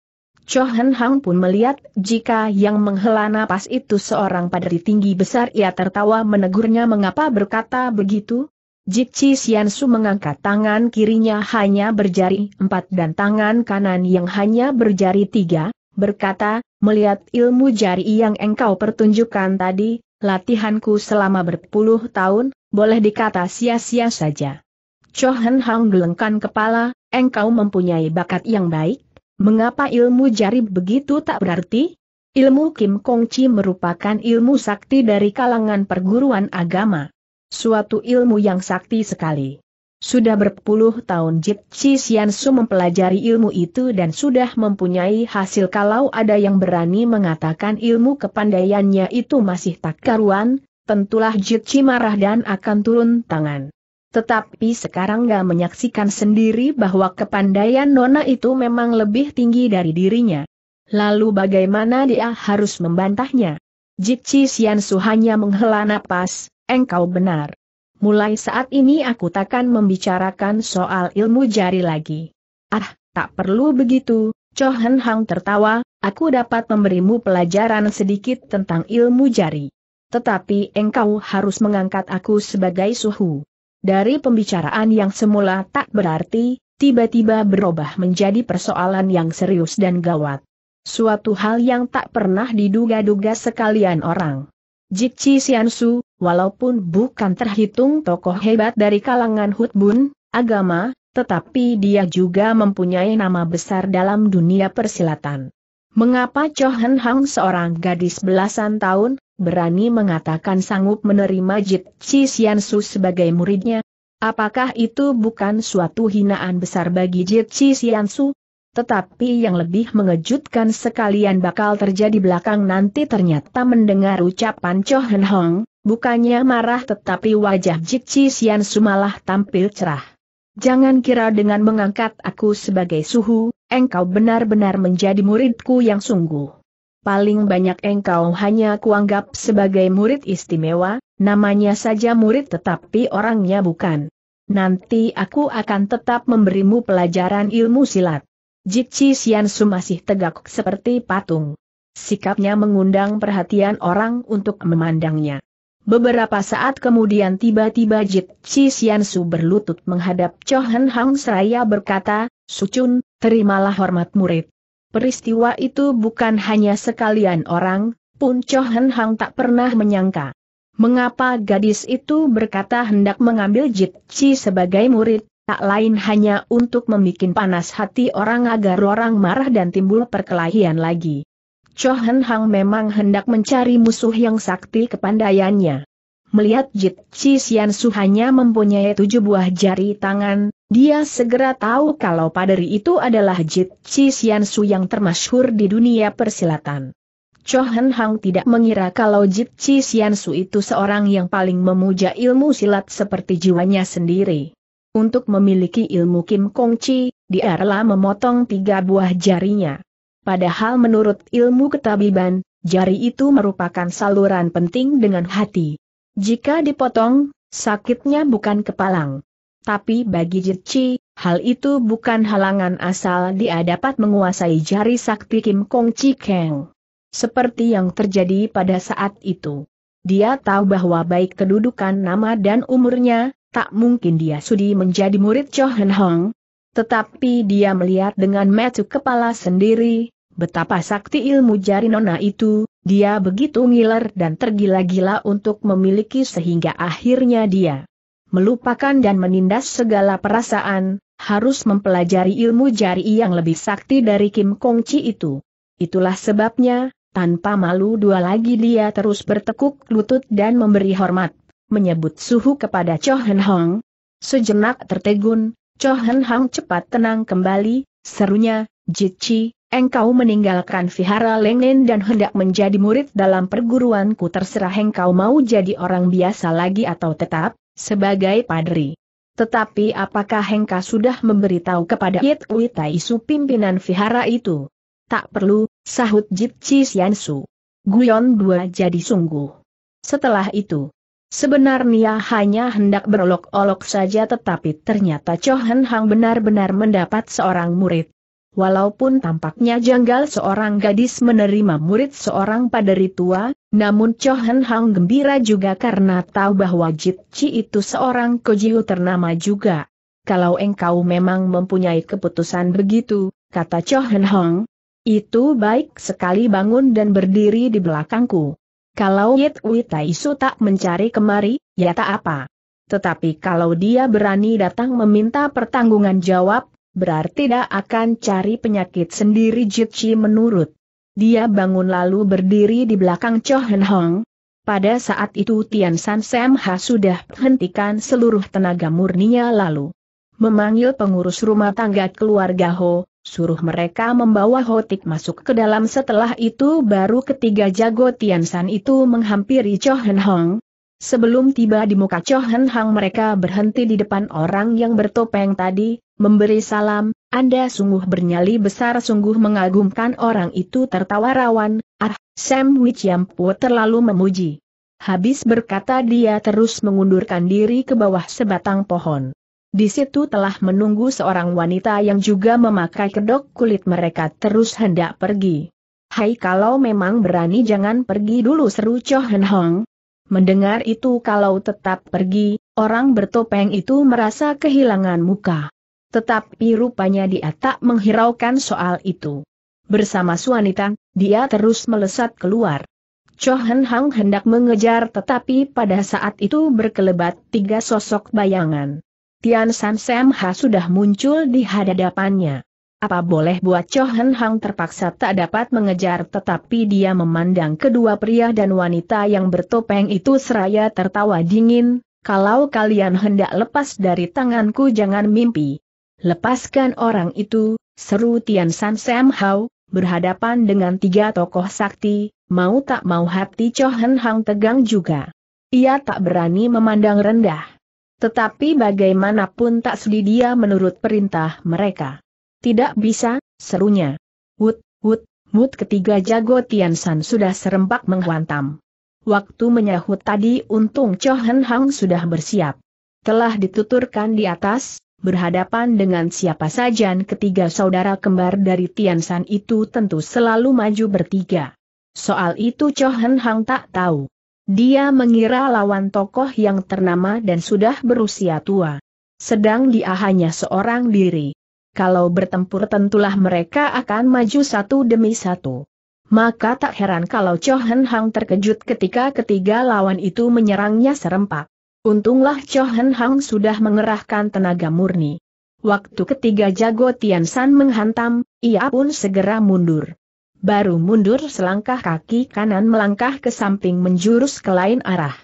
Chohan Hang pun melihat, jika yang menghela napas itu seorang padri tinggi besar ia tertawa menegurnya mengapa berkata begitu? Jik Sian Su mengangkat tangan kirinya hanya berjari empat dan tangan kanan yang hanya berjari tiga, berkata, melihat ilmu jari yang engkau pertunjukkan tadi, latihanku selama berpuluh tahun, boleh dikata sia-sia saja. Chohan Hang gelengkan kepala, engkau mempunyai bakat yang baik, Mengapa ilmu jarib begitu tak berarti? Ilmu Kim Kong Chi merupakan ilmu sakti dari kalangan perguruan agama. Suatu ilmu yang sakti sekali. Sudah berpuluh tahun Jit Chi Sian Su mempelajari ilmu itu dan sudah mempunyai hasil kalau ada yang berani mengatakan ilmu kepandaiannya itu masih tak karuan, tentulah Jit Chi marah dan akan turun tangan. Tetapi sekarang gak menyaksikan sendiri bahwa kepandaian Nona itu memang lebih tinggi dari dirinya. Lalu bagaimana dia harus membantahnya? Jitsi Sian Su hanya menghela napas, engkau benar. Mulai saat ini aku takkan membicarakan soal ilmu jari lagi. Ah, tak perlu begitu, Cho Hen Hang tertawa, aku dapat memberimu pelajaran sedikit tentang ilmu jari. Tetapi engkau harus mengangkat aku sebagai suhu. Dari pembicaraan yang semula tak berarti, tiba-tiba berubah menjadi persoalan yang serius dan gawat. Suatu hal yang tak pernah diduga-duga sekalian orang. Jikci Siansu, walaupun bukan terhitung tokoh hebat dari kalangan Hutbun, agama, tetapi dia juga mempunyai nama besar dalam dunia persilatan. Mengapa Cho Hang seorang gadis belasan tahun, berani mengatakan sanggup menerima Jit Chi Su sebagai muridnya? Apakah itu bukan suatu hinaan besar bagi Jit Chi Su? Tetapi yang lebih mengejutkan sekalian bakal terjadi belakang nanti ternyata mendengar ucapan Cho Hen Hong, bukannya marah tetapi wajah Jit Chi Su malah tampil cerah. Jangan kira dengan mengangkat aku sebagai suhu, engkau benar-benar menjadi muridku yang sungguh paling banyak engkau hanya kuanggap sebagai murid istimewa, namanya saja murid tetapi orangnya bukan. Nanti aku akan tetap memberimu pelajaran ilmu silat. Jikci Xiansu masih tegak seperti patung. Sikapnya mengundang perhatian orang untuk memandangnya. Beberapa saat kemudian tiba-tiba Sian Xiansu berlutut menghadap Chohan Hang seraya berkata, Sucun, terimalah hormat murid. Peristiwa itu bukan hanya sekalian orang, pun Cho Hang tak pernah menyangka. Mengapa gadis itu berkata hendak mengambil Jit Chi sebagai murid, tak lain hanya untuk membuat panas hati orang agar orang marah dan timbul perkelahian lagi. Cho Hang memang hendak mencari musuh yang sakti kepandaiannya. Melihat Jit Chi Sian Su hanya mempunyai tujuh buah jari tangan, dia segera tahu kalau paderi itu adalah Jit Chi Sian Su yang termasyhur di dunia persilatan. Cho Hen Hang tidak mengira kalau Jit Chi Sian Su itu seorang yang paling memuja ilmu silat seperti jiwanya sendiri. Untuk memiliki ilmu Kim Kong Chi, dia rela memotong tiga buah jarinya. Padahal menurut ilmu ketabiban, jari itu merupakan saluran penting dengan hati. Jika dipotong, sakitnya bukan kepalang tapi bagi Jitchi, hal itu bukan halangan asal dia dapat menguasai jari sakti Kim Kong Chi Keng. Seperti yang terjadi pada saat itu. Dia tahu bahwa baik kedudukan nama dan umurnya, tak mungkin dia sudi menjadi murid Cho Hen Hong. Tetapi dia melihat dengan metu kepala sendiri, betapa sakti ilmu jari nona itu, dia begitu ngiler dan tergila-gila untuk memiliki sehingga akhirnya dia melupakan dan menindas segala perasaan, harus mempelajari ilmu jari yang lebih sakti dari Kim Kong Chi itu. Itulah sebabnya, tanpa malu dua lagi dia terus bertekuk lutut dan memberi hormat, menyebut suhu kepada Cho Hen Hong. Sejenak tertegun, Cho Hen Hong cepat tenang kembali, serunya, Jici, engkau meninggalkan vihara Lengnen dan hendak menjadi murid dalam perguruanku terserah engkau mau jadi orang biasa lagi atau tetap, sebagai padri. Tetapi apakah Hengka sudah memberitahu kepada Yit Ui Su pimpinan vihara itu? Tak perlu, sahut Jip Chi Su. Guyon dua jadi sungguh. Setelah itu, sebenarnya hanya hendak berolok-olok saja tetapi ternyata Chohan Hang benar-benar mendapat seorang murid. Walaupun tampaknya janggal seorang gadis menerima murid seorang padari tua, namun Chohan Hang gembira juga karena tahu bahwa Jit Chi itu seorang kojiu ternama juga. Kalau engkau memang mempunyai keputusan begitu, kata Chohan Hang, itu baik sekali bangun dan berdiri di belakangku. Kalau Yit Witaisu tak mencari kemari, ya tak apa. Tetapi kalau dia berani datang meminta pertanggungan jawab, berarti tidak akan cari penyakit sendiri Jit Chi menurut dia bangun lalu berdiri di belakang Cho Hen Hong. Pada saat itu Tian San Sam Ha sudah hentikan seluruh tenaga murninya lalu memanggil pengurus rumah tangga keluarga Ho, suruh mereka membawa Hotik masuk ke dalam setelah itu baru ketiga jago Tian San itu menghampiri Cho Hen Hong. Sebelum tiba di muka Cho Hen Hong mereka berhenti di depan orang yang bertopeng tadi, memberi salam, anda sungguh bernyali besar sungguh mengagumkan orang itu tertawa rawan, ah, Sam Wichiampu terlalu memuji. Habis berkata dia terus mengundurkan diri ke bawah sebatang pohon. Di situ telah menunggu seorang wanita yang juga memakai kedok kulit mereka terus hendak pergi. Hai kalau memang berani jangan pergi dulu seru Cho Hen Hong. Mendengar itu kalau tetap pergi, orang bertopeng itu merasa kehilangan muka. Tetapi rupanya dia tak menghiraukan soal itu. Bersama Suanita, dia terus melesat keluar. Chohan Hang hendak mengejar tetapi pada saat itu berkelebat tiga sosok bayangan. Tian San Sam Ha sudah muncul di hadapannya. Apa boleh buat Chohan Hang terpaksa tak dapat mengejar tetapi dia memandang kedua pria dan wanita yang bertopeng itu seraya tertawa dingin, kalau kalian hendak lepas dari tanganku jangan mimpi. Lepaskan orang itu, seru Tian San Sam Hao, berhadapan dengan tiga tokoh sakti, mau tak mau hati Cho Hang tegang juga. Ia tak berani memandang rendah. Tetapi bagaimanapun tak sudi dia menurut perintah mereka. Tidak bisa, serunya. Wut, wut, wut ketiga jago Tian San sudah serempak menghantam. Waktu menyahut tadi untung Cho Hang sudah bersiap. Telah dituturkan di atas, berhadapan dengan siapa saja ketiga saudara kembar dari Tiansan itu tentu selalu maju bertiga. Soal itu Cho Hang tak tahu. Dia mengira lawan tokoh yang ternama dan sudah berusia tua. Sedang dia hanya seorang diri. Kalau bertempur tentulah mereka akan maju satu demi satu. Maka tak heran kalau Cho Hang terkejut ketika ketiga lawan itu menyerangnya serempak. Untunglah Cho Hen Hang sudah mengerahkan tenaga murni. Waktu ketiga jago Tian San menghantam, ia pun segera mundur. Baru mundur selangkah kaki kanan melangkah ke samping menjurus ke lain arah.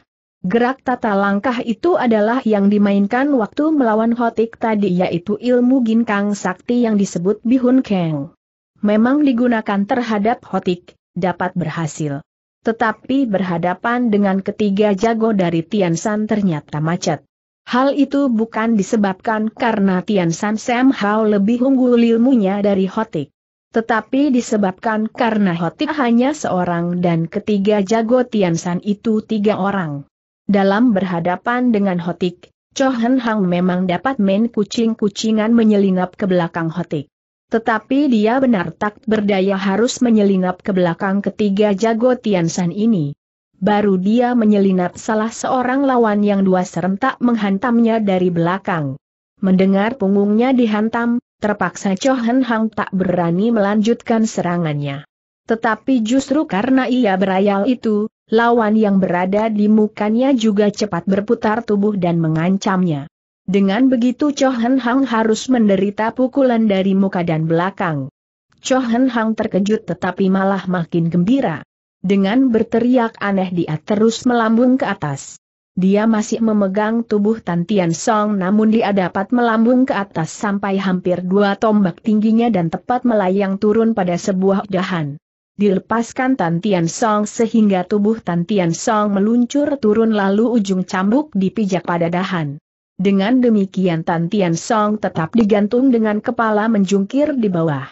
Gerak tata langkah itu adalah yang dimainkan waktu melawan Hotik tadi yaitu ilmu ginkang sakti yang disebut Bihun Keng. Memang digunakan terhadap Hotik, dapat berhasil. Tetapi berhadapan dengan ketiga jago dari Tian Tiansan ternyata macet. Hal itu bukan disebabkan karena Tian Tiansan Sam Hao lebih unggul ilmunya dari Hotik. Tetapi disebabkan karena Hotik hanya seorang dan ketiga jago Tian Tiansan itu tiga orang. Dalam berhadapan dengan Hotik, Chohan Hang memang dapat main kucing-kucingan menyelinap ke belakang Hotik. Tetapi dia benar tak berdaya harus menyelinap ke belakang ketiga jago Tiansan ini. Baru dia menyelinap salah seorang lawan yang dua serentak menghantamnya dari belakang. Mendengar punggungnya dihantam, terpaksa Chohan Hang tak berani melanjutkan serangannya. Tetapi justru karena ia berayal itu, lawan yang berada di mukanya juga cepat berputar tubuh dan mengancamnya. Dengan begitu Chohen Hang harus menderita pukulan dari muka dan belakang. Chohen Hang terkejut tetapi malah makin gembira. Dengan berteriak aneh dia terus melambung ke atas. Dia masih memegang tubuh Tan Tian Song namun dia dapat melambung ke atas sampai hampir dua tombak tingginya dan tepat melayang turun pada sebuah dahan. Dilepaskan Tan Tian Song sehingga tubuh Tan Tian Song meluncur turun lalu ujung cambuk dipijak pada dahan. Dengan demikian Tan Tian Song tetap digantung dengan kepala menjungkir di bawah.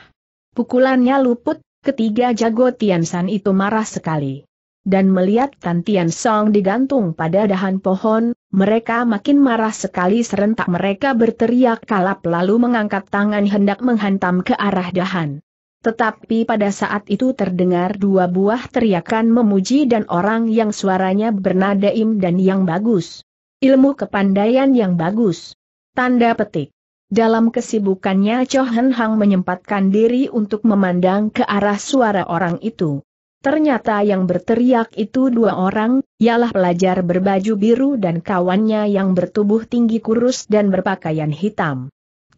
Pukulannya luput, ketiga jago Tian San itu marah sekali. Dan melihat Tan Tian Song digantung pada dahan pohon, mereka makin marah sekali serentak mereka berteriak kalap lalu mengangkat tangan hendak menghantam ke arah dahan. Tetapi pada saat itu terdengar dua buah teriakan memuji dan orang yang suaranya bernada im dan yang bagus ilmu kepandaian yang bagus. Tanda petik. Dalam kesibukannya Cho Hen Hang menyempatkan diri untuk memandang ke arah suara orang itu. Ternyata yang berteriak itu dua orang, ialah pelajar berbaju biru dan kawannya yang bertubuh tinggi kurus dan berpakaian hitam.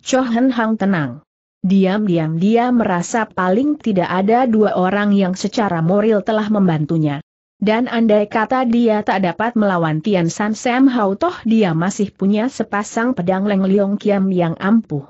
Cho Hen Hang tenang. Diam-diam dia merasa paling tidak ada dua orang yang secara moral telah membantunya. Dan andai kata dia tak dapat melawan Tian San Sam Hau toh dia masih punya sepasang pedang Leng Leong Kiam yang ampuh.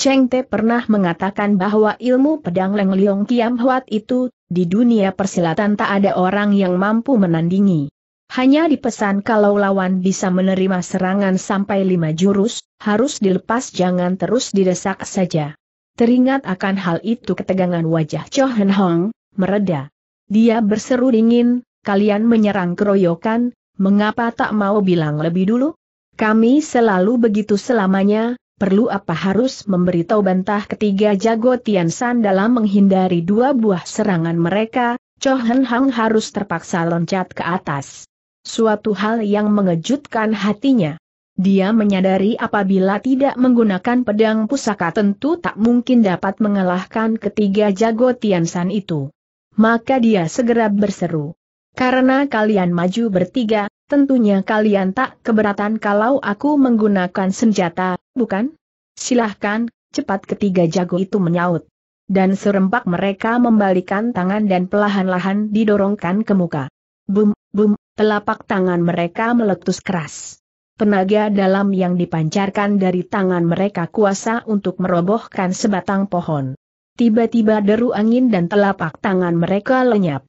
Cheng Te pernah mengatakan bahwa ilmu pedang Leng Leong Kiam Huat itu, di dunia persilatan tak ada orang yang mampu menandingi. Hanya dipesan kalau lawan bisa menerima serangan sampai lima jurus, harus dilepas jangan terus didesak saja. Teringat akan hal itu ketegangan wajah Cho Hen Hong, mereda. Dia berseru dingin, kalian menyerang keroyokan, mengapa tak mau bilang lebih dulu? Kami selalu begitu selamanya, perlu apa harus memberitahu bantah ketiga jago Tiansan dalam menghindari dua buah serangan mereka, Cho Hang harus terpaksa loncat ke atas. Suatu hal yang mengejutkan hatinya. Dia menyadari apabila tidak menggunakan pedang pusaka tentu tak mungkin dapat mengalahkan ketiga jago Tiansan itu. Maka dia segera berseru. Karena kalian maju bertiga, tentunya kalian tak keberatan kalau aku menggunakan senjata, bukan? Silahkan, cepat ketiga jago itu menyaut. Dan serempak mereka membalikan tangan dan pelahan-lahan didorongkan ke muka. Bum, bum, telapak tangan mereka meletus keras. Tenaga dalam yang dipancarkan dari tangan mereka kuasa untuk merobohkan sebatang pohon. Tiba-tiba deru angin dan telapak tangan mereka lenyap.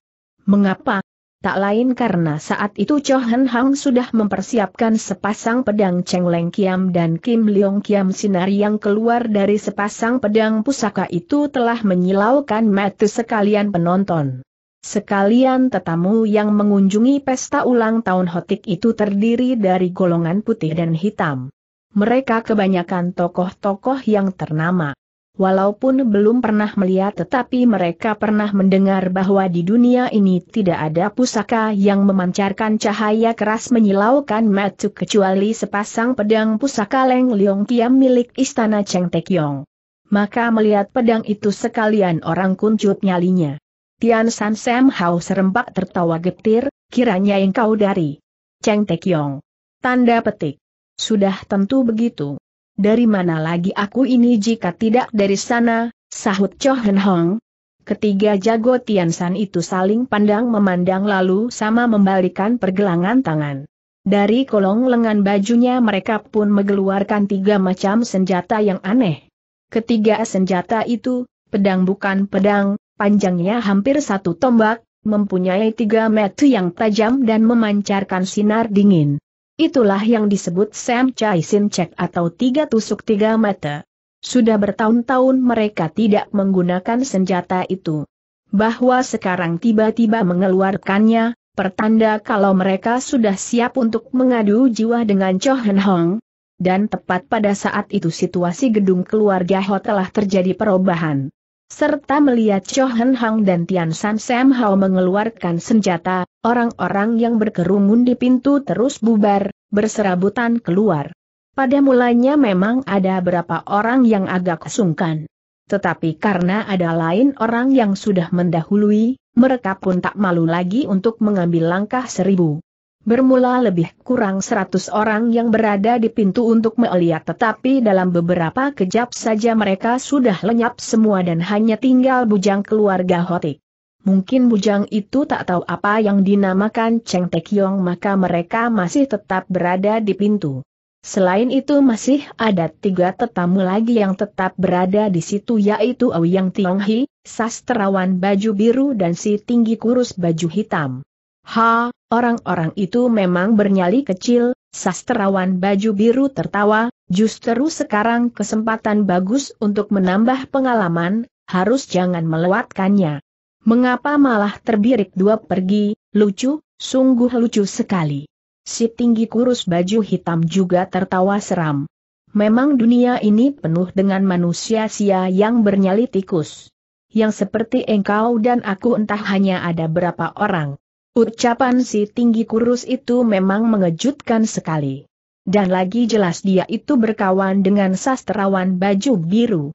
Mengapa? Tak lain karena saat itu Cho Hen Hang sudah mempersiapkan sepasang pedang Cheng Leng Kiam dan Kim Leong Kiam sinar yang keluar dari sepasang pedang pusaka itu telah menyilaukan mata sekalian penonton. Sekalian tetamu yang mengunjungi pesta ulang tahun Hotik itu terdiri dari golongan putih dan hitam. Mereka kebanyakan tokoh-tokoh yang ternama. Walaupun belum pernah melihat tetapi mereka pernah mendengar bahwa di dunia ini tidak ada pusaka yang memancarkan cahaya keras menyilaukan matu kecuali sepasang pedang pusaka Leng Leong Kiam milik Istana Cheng Tekyong. Maka melihat pedang itu sekalian orang kuncup nyalinya. Tian San Sam Hao serempak tertawa getir, kiranya engkau dari Cheng Tekyong. Tanda petik. Sudah tentu begitu. Dari mana lagi aku ini jika tidak dari sana, sahut Cho Hen Hong. Ketiga jago Tiansan itu saling pandang memandang lalu sama membalikan pergelangan tangan. Dari kolong lengan bajunya mereka pun mengeluarkan tiga macam senjata yang aneh. Ketiga senjata itu, pedang bukan pedang, panjangnya hampir satu tombak, mempunyai tiga metu yang tajam dan memancarkan sinar dingin. Itulah yang disebut Sam Chai Sin Chek atau tiga tusuk tiga mata. Sudah bertahun-tahun mereka tidak menggunakan senjata itu. Bahwa sekarang tiba-tiba mengeluarkannya, pertanda kalau mereka sudah siap untuk mengadu jiwa dengan Cho Hen Hong. Dan tepat pada saat itu situasi gedung keluarga Ho telah terjadi perubahan serta melihat Cho Hen Hang dan Tian San Sam Hao mengeluarkan senjata, orang-orang yang berkerumun di pintu terus bubar, berserabutan keluar. Pada mulanya memang ada beberapa orang yang agak sungkan. Tetapi karena ada lain orang yang sudah mendahului, mereka pun tak malu lagi untuk mengambil langkah seribu. Bermula lebih kurang 100 orang yang berada di pintu untuk melihat tetapi dalam beberapa kejap saja mereka sudah lenyap semua dan hanya tinggal bujang keluarga Hotik. Mungkin bujang itu tak tahu apa yang dinamakan Cheng Tekyong maka mereka masih tetap berada di pintu. Selain itu masih ada tiga tetamu lagi yang tetap berada di situ yaitu Tiong hi, sastrawan baju biru dan si tinggi kurus baju hitam. Ha, Orang-orang itu memang bernyali kecil, sastrawan baju biru tertawa, justru sekarang kesempatan bagus untuk menambah pengalaman, harus jangan melewatkannya. Mengapa malah terbirik dua pergi, lucu, sungguh lucu sekali. Si tinggi kurus baju hitam juga tertawa seram. Memang dunia ini penuh dengan manusia sia yang bernyali tikus. Yang seperti engkau dan aku entah hanya ada berapa orang. Ucapan si tinggi kurus itu memang mengejutkan sekali. Dan lagi jelas dia itu berkawan dengan sastrawan baju biru,